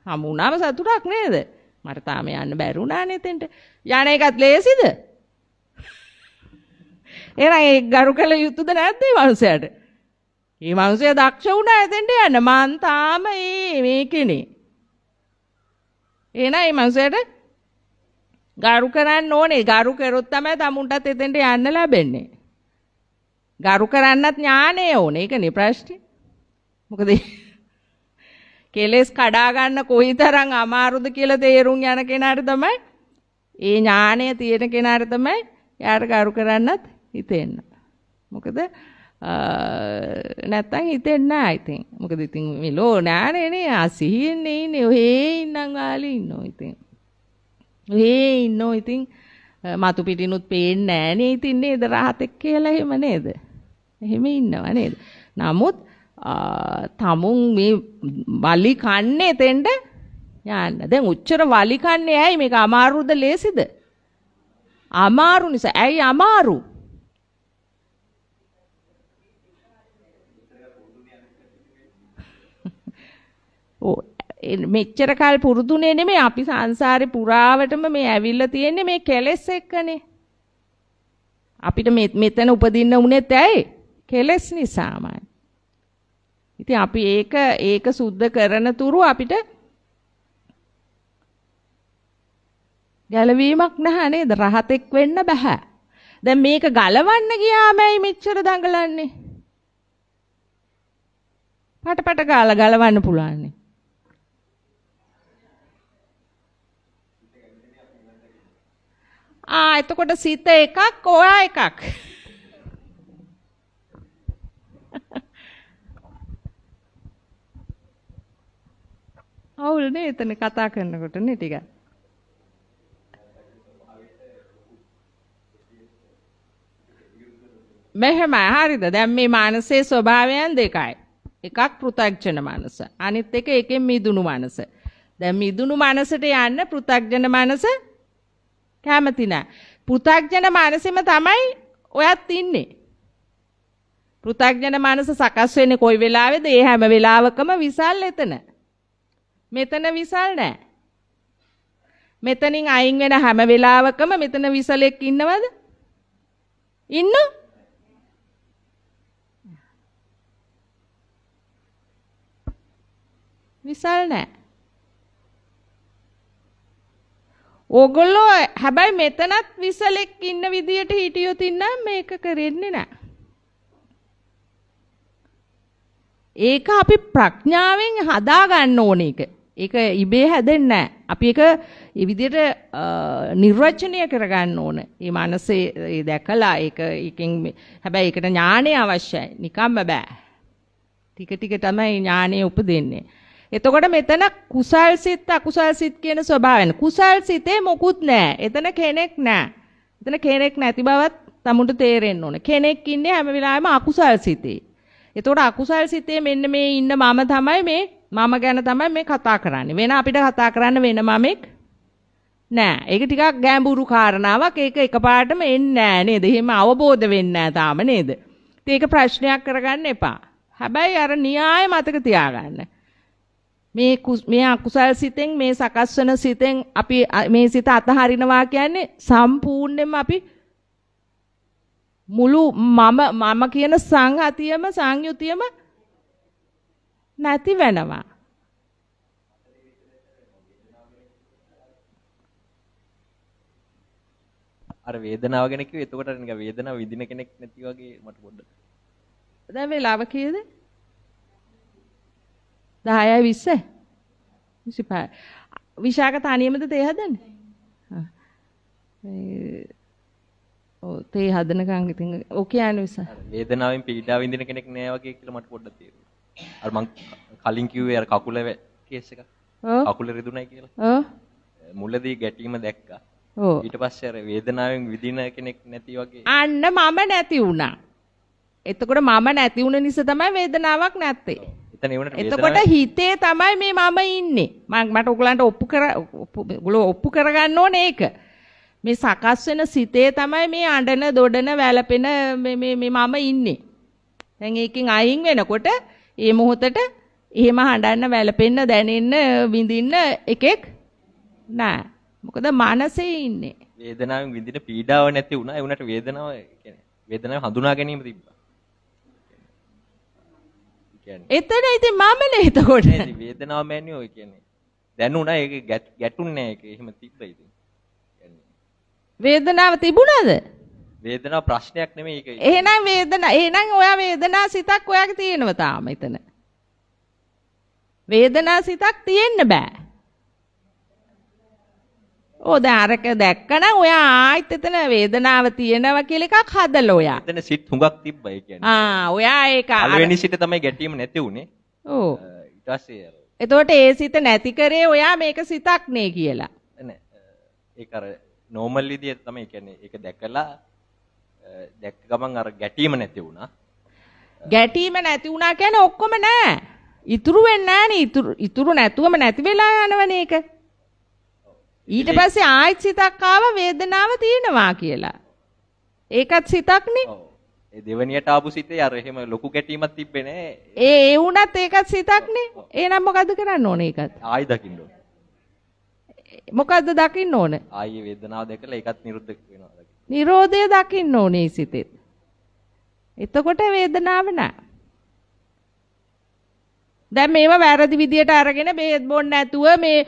හමුුණාම සතුටක් නේද? මට තාම යන්න බැරුණානේ එතෙන්ට. යන එකත් ලේසිද? එහෙනම් ඒ ගරු කළ යුතුද නැද්ද මේ මනුස්සයාට? මේ මනුස්සයා දක්ෂ වුණා එතෙන්ට යන්න. මං තාම මේ මේ කෙනේ. එහෙනම් මේ මනුස්සයාට ගරු කරන්න ඕනේ. ගරු කරොත් තමයි තමුන්ටත් එතෙන්ට යන්න ලැබෙන්නේ. ගරු කරන්නත් ඥානය ඕනේ. ඒකනේ ප්‍රශ්නේ. මොකද කෙලස් කඩා ගන්න කොයිතරම් අමාරුද කියලා තේරුම් යන කෙනාට තමයි ඒ ඥානය තියෙන කෙනාට තමයි යාට ගරු කරන්නත් හිතෙන්න. මොකද නැත්තම් හිතෙන්නේ නැහැ ඉතින්. මොකද ඉතින් මේ ලෝ නෑනේ නේ අසහින්නේ ඉන්නේ. ඔහේ ඉන්නම් වාලේ ඉන්නෝ ඉතින්. ඔහේ ඉන්නෝ ඉතින් මතු පිටිනුත් පේන්නේ නෑනේ ඉතින් නේද රහතෙක් කියලා එහෙම නේද? එහෙම ඉන්නව නේද? නමුත් තමුන් මේ වලි කන්නේ තෙන්ඩ යන්න. දැන් උච්චර වලි කන්නේ ඇයි මේක අමාරුද ලේසිද? අමාරු නිසා. ඇයි අමාරු? මෙච්චර කල් පුරුදුනේ නෙමෙයි අපි සංසාරේ පුරාවටම මේ ඇවිල්ලා තියෙන්නේ මේ කෙලෙස් එක්කනේ. අපිට මෙතන උපදින්න උනේත් ඇයි? කෙලෙස් නිසාමයි. ඉතින් අපි ඒක ඒක සුද්ධ කරන තුරු අපිට ගැලවීමක් නැහැ නේද? රහතෙක් වෙන්න බෑ. දැන් මේක ගලවන්න ගියාමයි මෙච්චර දඟලන්නේ. පටපට ගාලා ගලවන්න පුළුවන්නේ. ආ එතකොට සිත එකක් ඔයා එකක්. අවුල් නේ එතන කතා කරනකොට නේ ටිකක්. මෙහෙමයි හරිද? දැන් මේ මානසයේ ස්වභාවයන් දෙකයි. එකක් පෘථග්ජන මනස. අනිත් එක එකෙන් මිදුණු මනස. දැන් මිදුණු මනසට යන්න පෘථග්ජන මනස කැමති නැහැ. පෘථග්ජන මනසෙම තමයි ඔයත් ඉන්නේ. පෘථග්ජන මනස සකස් වෙන්නේ කොයි වෙලාවේද? ඒ හැම වෙලාවකම විසල් එතන. මෙතන විසල් නැහැ. මෙතනින් අයින් වෙන හැම වෙලාවකම මෙතන විසලෙක් ඉන්නවද? ඉන්න? විසල් නැහැ. ඕගොල්ලෝ හැබැයි මෙතනත් විසලෙක් ඉන්න විදියට හිටියොත් ඉන්නම් මේක කරෙන්නේ නැහැ. ඒක අපි ප්‍රඥාවෙන් හදාගන්න ඕනේ ඒක. ඒක ඉබේ හැදෙන්නේ නැහැ. අපි ඒක ඒ විදිහට නිර්වචනය කරගන්න ඕන. මේ මනසේ ඒ දැකලා ඒක එකෙන් හැබැයි ඒකට ඥාණය අවශ්‍යයි. නිකම්ම බෑ. ටික ටික තමයි ඥාණය උපදින්නේ. එතකොට මෙතන කුසල් සිත් අකුසල් සිත් කියන ස්වභාවයෙන් කුසල් සිතේ මොකුත් නැහැ. එතන කෙනෙක් නැහැ. එතන කෙනෙක් නැති බවත් තමුන්ට තේරෙන්න ඕනේ. කෙනෙක් ඉන්නේ හැම වෙලාවෙම අකුසල් සිතේ. එතකොට අකුසල් සිතේ මෙන්න මේ ඉන්න මම තමයි මේ මම ගැන තමයි මේ කතා කරන්නේ. වෙන අපිට කතා කරන්න වෙන මමෙක් නෑ. ඒක ටිකක් ගැඹුරු කාරණාවක්. ඒක එකපාරටම එන්නේ නෑ නේද? එහෙම අවබෝධ වෙන්නේ නෑ තාම නේද? ඒක ප්‍රශ්නයක් කරගන්න එපා. හැබැයි අර න්‍යාය මතක තියාගන්න. මේ මේ අකුසල් සිතෙන් මේ සකස් වෙන සිතෙන් අපි මේ සිත අතහරිනවා කියන්නේ සම්පූර්ණයෙන්ම අපි මුළු මම මම කියන සංහතියම සංයුතියම නැති වෙනවා. අර වේදනාව ගැන කිව්වේ එතකොට නිකන් වේදනාව විඳින කෙනෙක් නැති වගේ මට පොඩ්ඩක්. දැන් වෙලාව කීයද? 10යි 20 25 විශාක තනියමද තේ හදන්නේ? ඔව් තේ හදනකම් ඉතින් ඔක කියන්නේ විසා. වේදනාවෙන් පීඩාව විඳින කෙනෙක් නෑ වගේ කියලා මට පොඩ්ඩක් තේරෙනවා. අර මං කලින් කිව්වේ අර කකුල කේස් එක. ඔව්. කකුල රිදුණයි කියලා. ඔව්. මුලදී ගැටීම දැක්කා. ඔව්. ඊට පස්සේ අර වේදනාවෙන් විඳින කෙනෙක් නැති වගේ. අන්න මම නැති වුණා. එතකොට මම නැති වුණ නිසා තමයි වේදනාවක් නැත්තේ. ඔව්. එතන ඒවනට එතකොට හිතේ තමයි මේ මම ඉන්නේ. මම මට ඔයගලන්ට ඔප්පු කර ඔයගොල්ලෝ ඔප්පු කරගන්න ඕනේ ඒක. මේ සකස් වෙන සිතේ තමයි මේ අඬන, දොඩන, වැළපෙන මේ මේ මම ඉන්නේ. දැන් ඒකෙන් අයින් වෙනකොට ඒ මොහොතට එහෙම හඬන්න, වැළපෙන්න, දැනෙන්න, විඳින්න එකෙක් නෑ. මොකද මනසේ ඉන්නේ. වේදනාවෙන් විඳින පීඩාව නැති වුණා. ඒ වුණාට වේදනාව කියන්නේ වේදනාව හඳුනා ගැනීම තිබ්බා. කියන්නේ එතන ඉතින් මමනේ එතකොට නේද වේදනාව මෑන්නේ ඔය කියන්නේ දැනුණා ඒක ගැටුන්නේ ඒක එහෙම තිබ්බා ඉතින් වේදනාව තිබුණාද වේදනාව ප්‍රශ්නයක් නෙමෙයි ඒක එහෙනම් වේදනාව එහෙනම් ඔයා වේදනා සිතක් ඔයාගේ තියෙනවා තාම එතන වේදනා සිතක් තියෙන්න බෑ ඕ දාරක දැක්කනම් ඔයා ආයිත් එතන වේදනාව තියෙනවා කියලා එකක් හදලා ඔයා. එතන සිත් හුඟක් තිබ්බා ඒ කියන්නේ. ආ ඔයා ඒක අලවෙනි සිට තමයි ගැටීම නැති වුනේ. ඕ. ඊට පස්සේ එතකොට ඒ සිත නැති කරේ ඔයා මේක සිතක් නේ කියලා. නෑ. ඒක අර normal විදියට තමයි කියන්නේ ඒක දැකලා දැක්ක ගමන් අර ගැටීම නැති වුණා. ගැටීම නැති වුණා කියන්නේ ඔක්කොම නෑ. ඉතුරු වෙන්නේ නෑනේ ඉතුරු ඉතුරු නැතුවම නැති වෙලා යනවනේ ඒක. ඊට පස්සේ ආයෙත් සිතක් ආව වේදනාව තියෙනවා කියලා. ඒකත් සිතක්නේ. ඔව්. ඒ දෙවණියට ආපු සිතේ අර එහෙම ලොකු ගැටීමක් තිබ්බේ නෑ. ඒ ඒ වුණත් ඒකත් සිතක්නේ. එහෙනම් මොකද්ද කරන්න ඕනේ ඒකත්? ආයෙ දකින්න ඕනේ. මොකද්ද දකින්න ඕනේ? ආයෙ වේදනාව දැකලා ඒකත් නිරුද්ධ වෙනවා. නිරෝධය දකින්න ඕනේ සිතෙත්. එතකොට වේදනාව නෑ. දැන් මේව වැරදි විදියට අරගෙන බේත් බොන්න නැතුව මේ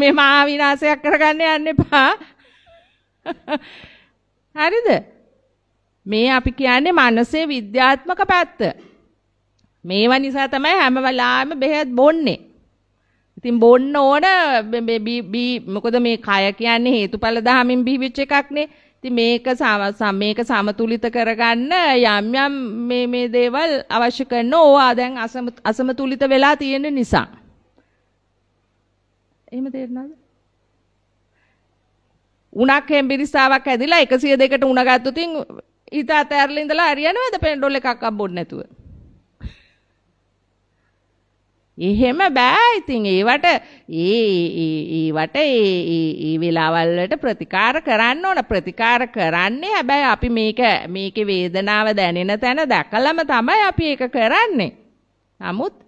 මේ මහා විනාශයක් කරගන්න යන්න එපා. හරිද? මේ අපි කියන්නේ මනසේ විද්‍යාත්මක පැත්ත. මේවා නිසා තමයි හැම වෙලාවෙම බෙහෙත් බොන්නේ. ඉතින් බොන්න ඕන බී මොකද මේ කය කියන්නේ හේතුඵල දහමින් බිහිවෙච්ච එකක්නේ. ඉතින් මේක මේක සමතුලිත කරගන්න යම් යම් මේ මේ දේවල් අවශ්‍ය කරනවා. දැන් අසමතුලිත වෙලා තියෙන නිසා. එහෙම තේරෙනවද? උණක් හෙම්බිරිස්සාවක් ඇදිලා 102කට උණ ගත්තොත් හිත අතෑරලා ඉඳලා හරියනවද පෙන්ඩෝල් එකක් අම්බොන්නේ නැතුව? එහෙම බෑ ඉතින් ඒවට ඒ ඒවට ඒ ඒ වෙලාවල් වලට ප්‍රතිකාර කරන්න ඕන ප්‍රතිකාර කරන්නේ හැබැයි අපි මේක මේකේ වේදනාව දැනෙන තැන දැකලම තමයි අපි ඒක කරන්නේ. නමුත්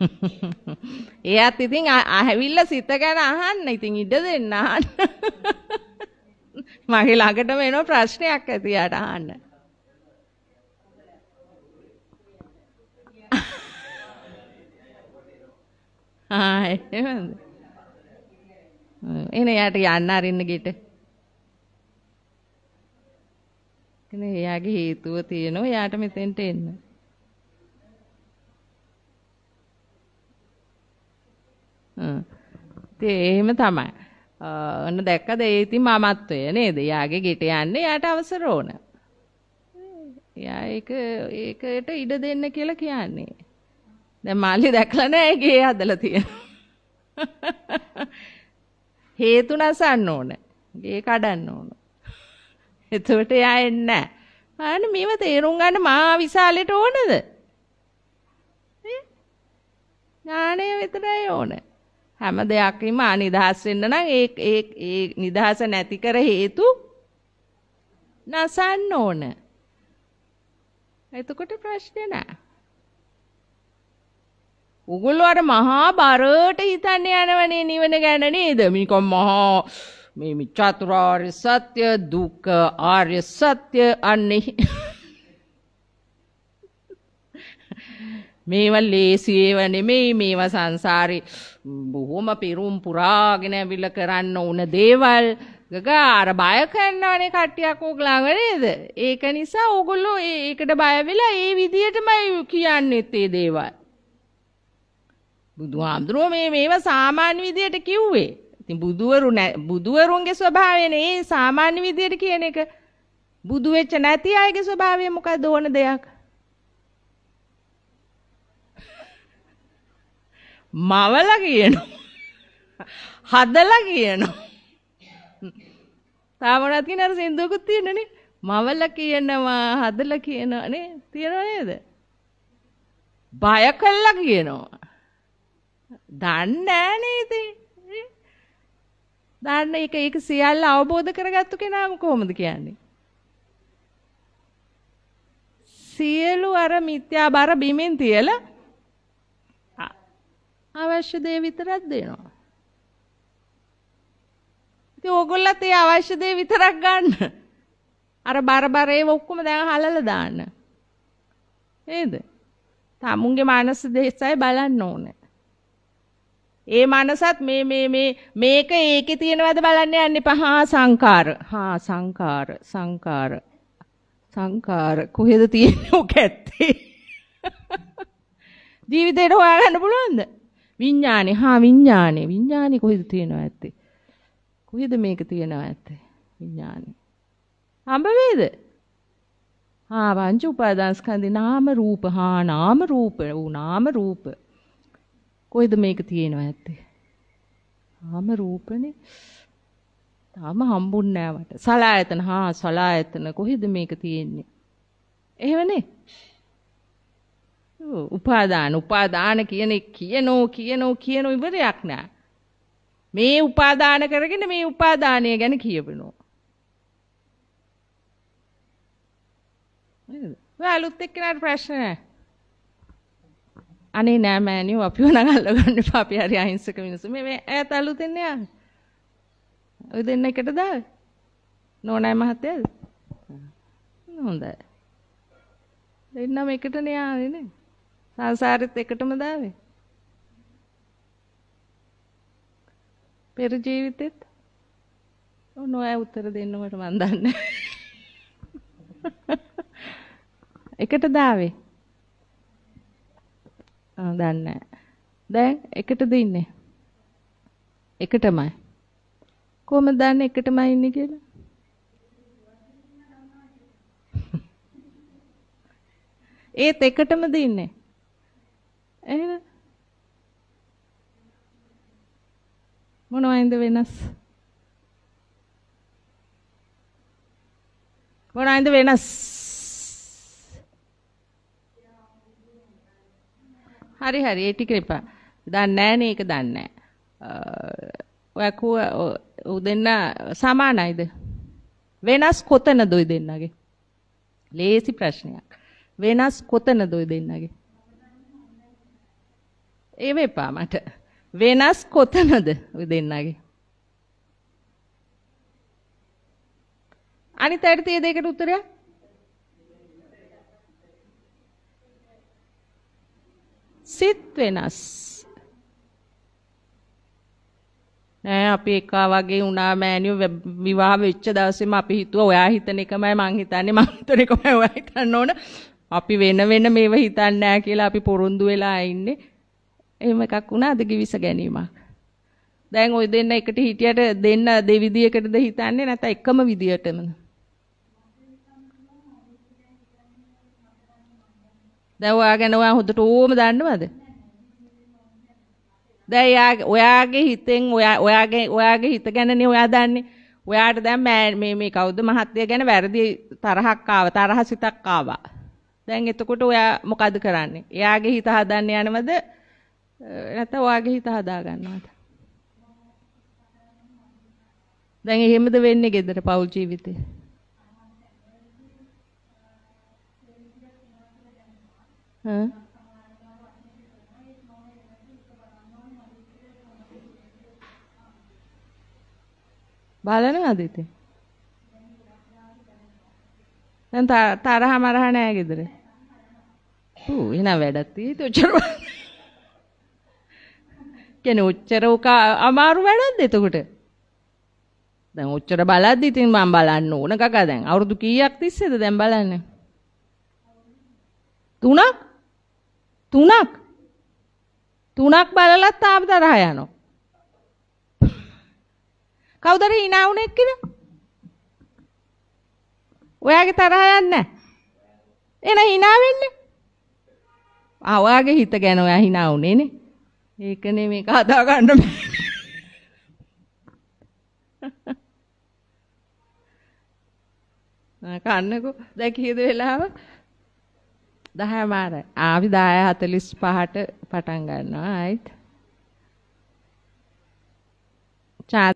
එයාත් ඉතින් ඇවිල්ලා සිත ගැන අහන්න ඉතින් ඉඩ දෙන්න අහන්න. මගේ ළඟටම එන ප්‍රශ්නයක් ඇති යාට අහන්න. ආයි එහෙමද? එනේ යාට යන්න අරින්න ගෙට. එනේ එයාගේ හේතුව තියෙනවා යාට මෙතෙන්ට එන්න. ඉතින් එහෙම තමයි. ඔන්න දැක්කද ඒ ඉතින් මාමත්වය නේද? යාගේ ගෙට යන්න යාට අවසර ඕන. යා ඒක ඒකට ඉඩ දෙන්න කියලා කියන්නේ. දැන් මාළි දැක්ලා නෑ ගේ හදලා තියෙන. හේතු නසන්න ඕන. ගේ කඩන්න ඕන. එතකොට යා එන්නේ නෑ. අනේ මේව තේරුම් ගන්න මා විශාලයට ඕනද? ඥාණය විතරයි ඕනේ. හැම දෙයක්ම අනිදහස් වෙන්න නම් ඒ ඒ ඒ නිදහස නැති කර හේතු නසන්න ඕන. එතකොට ප්‍රශ්නේ නැහැ. උගලෝ අර මහා බරට හිතන්නේ යනවනේ නිවන ගැන නේද? මේක මහා මේ චතුරාර්ය සත්‍ය දුක්ඛ ආර්ය සත්‍ය අන්නේ මේවා ලේසි ඒවා නෙමෙයි මේවා සංසාරේ බොහොම පෙරුම් පුරාගෙන ඇවිල්ලා කරන්න ඕන දේවල් ගගා අර බය කරනවනේ කට්ටියක් ඕගලඟ නේද ඒක නිසා ඕගොල්ලෝ ඒකට බය වෙලා ඒ විදියටමයි කියන්නේත් ඒ දේවල් බුදුහාමුදුරුවෝ මේ මේවා සාමාන්‍ය විදියට කිව්වේ ඉතින් බුදුවරු බුදුවරුන්ගේ ස්වභාවයනේ ඒ සාමාන්‍ය විදියට කියන එක බුදු වෙච්ච නැති අයගේ ස්වභාවය මොකක්ද ඕන දෙයක් මවල කියනවා. හදලා කියනවා. තාමනත් කියන අර සින්දුවකුත් තියෙනනේ. මවල කියනවා, හදලා කියනවා නේ. තියෙනව නේද? බය කළා කියනවා. දන්නේ නැහැ ඉතින්. දන්න එක ඒක සියල්ල අවබෝධ කරගත්තු කෙනාම කොහොමද කියන්නේ? සියලු අර මිත්‍යා බර බිමින් තියලා අවශ්‍ය දේ විතරක් දෙනවා. ඉතින් ඕගොල්ලත් ඒ අවශ්‍ය දේ විතරක් ගන්න. අර බරබර ඒව ඔක්කොම දැන් හලලා දාන්න. නේද? තමුන්ගේ මානස දෙසයි බලන්න ඕනේ. ඒ මනසත් මේ මේ මේ මේක ඒකේ තියෙනවද බලන්න යන්න එපා. හා සංකාර. හා සංකාර. සංකාර. සංකාර කොහෙද තියෙන්නේ ඔක ඇත්තේ? ජීවිතේට හොයාගන්න පුළුවන්ද? විඥානේ හා විඥානේ විඥානේ කොහෙද තියෙනවා ඇත්තේ කොහෙද මේක තියෙනවා ඇත්තේ විඥානේ හම්බ වේද හා පංච උපාදානස්කන්ධේ නාම රූප හා නාම රූප ඌ නාම රූප කොහෙද මේක තියෙනවා ඇත්තේ නාම රූපනේ තාම හම්බුන්නේ නැහැ මට සලායතන හා සලායතන කොහෙද මේක තියෙන්නේ එහෙමනේ උපාදාන උපාදාන කියන්නේ කියනෝ කියනෝ කියනෝ ඉවරයක් නෑ. මේ උපාදාන කරගෙන මේ උපාදානය ගැන කියපනෝ. නේද? ඔය අලුත් එක්කෙනාට ප්‍රශ්න නෑ. අනේ නෑ මෑණියෝ අපිව නම් අල්ලගන්න එපා අපි හරි අහිංසක මිනිස්සු මේ මේ ඈත අලුතෙන් එයා ඔය දෙන්න එකට දාවේ නෝනායි මහත්තයාද හොඳයි දෙන්නම එකට නේ ආවේ නේ සංසාරෙත් එකටම දාවේ. පෙර ජීවිතෙත් නොය උත්තර දෙන්න මට මන් දන්නේ. එකට දාවේ. ආ දන්නේ. දැන් එකටද ඉන්නේ? එකටමයි. කොහොමද දන්නේ එකටමයි ඉන්නේ කියලා? ඒත් එකටමද ඉන්නේ? එහෙම මොනවයින්ද වෙනස් මොනවයින්ද වෙනස් හරි හරි ඒ ටික එපා දන්නේ නැහැ නේ ඒක දන්නේ නැහැ ඔය කෝ උදෙන්න සමානයිද වෙනස් කොතනද ඔය දෙන්නගේ ලේසි ප්‍රශ්නයක් වෙනස් කොතනද ඔය දෙන්නගේ ඒව එපා මට. වෙනස් කොතනද ඔය දෙන්නගේ? අනිත් අයට තියෙන දෙයකට උත්තරයක්? සිත් වෙනස්. නෑ අපි එකා වගේ වුණා මෑණියෝ විවාහ වෙච්ච දවසේම අපි හිතුවා ඔයා හිතන එකමයි මං හිතන්නේ මං හිතන එකමයි ඔයා හිතන්න ඕන. අපි වෙන වෙන මේව හිතන්නේ නැහැ කියලා අපි පොරොන්දු වෙලා ඉන්නේ. එහෙම එකක් වුණා අද කිවිස ගැනීමක්. දැන් ওই දෙන්න එකට හිටියට දෙන්න දෙවිදියකටද හිතන්නේ නැත්නම් එකම විදියටමද? දැන් ඔයා ගැන ඔයා හොඳට ඕම දන්නවද? දැන් යා ඔයාගේ හිතෙන් ඔයා ඔයාගේ ඔයාගේ හිත ගැනනේ ඔයා දන්නේ. ඔයාට දැන් මේ මේ කවුද මහත්ය ගැන වැරදි තරහක් ආව තරහ සිතක් ආවා. දැන් එතකොට ඔයා මොකද කරන්නේ? එයාගේ හිත හදන්න යනවද? නැත්නම් ඔයාගේ හිත හදා ගන්නවද? දැන් එහෙමද වෙන්නේ gedara පෞල් ජීවිතේ? හා බලනවාද ඉතින්? දැන් තරහ මරහ නෑ gedara. ඌ එන වැඩක් තියෙයි ඔච්චර බලන්න. කියන්නේ ඔච්චර උක අමාරු වැඩක්ද එතකොට? දැන් ඔච්චර බලද්දි ඉතින් මම බලන්න ඕන කකා දැන් අවුරුදු කීයක් තිස්සේද දැන් බලන්න? තුනක්? තුනක්? තුනක් බලලත් තාම තරහ යනවා. කවුද හරි hina වුනේ කියලා? ඔයාගේ තරහ යන්නේ නැහැ. එන hina වෙන්නේ. ආ ඔයාගේ හිත ගැන ඔයා hina වුනේ නේ. ඒකනේ මේක හදා ගන්න බෑ. කන්නකෝ දැන් කීයද වෙලාව? 10 මාර. ආවි 10:45ට පටන් ගන්නවා. ආයිත්.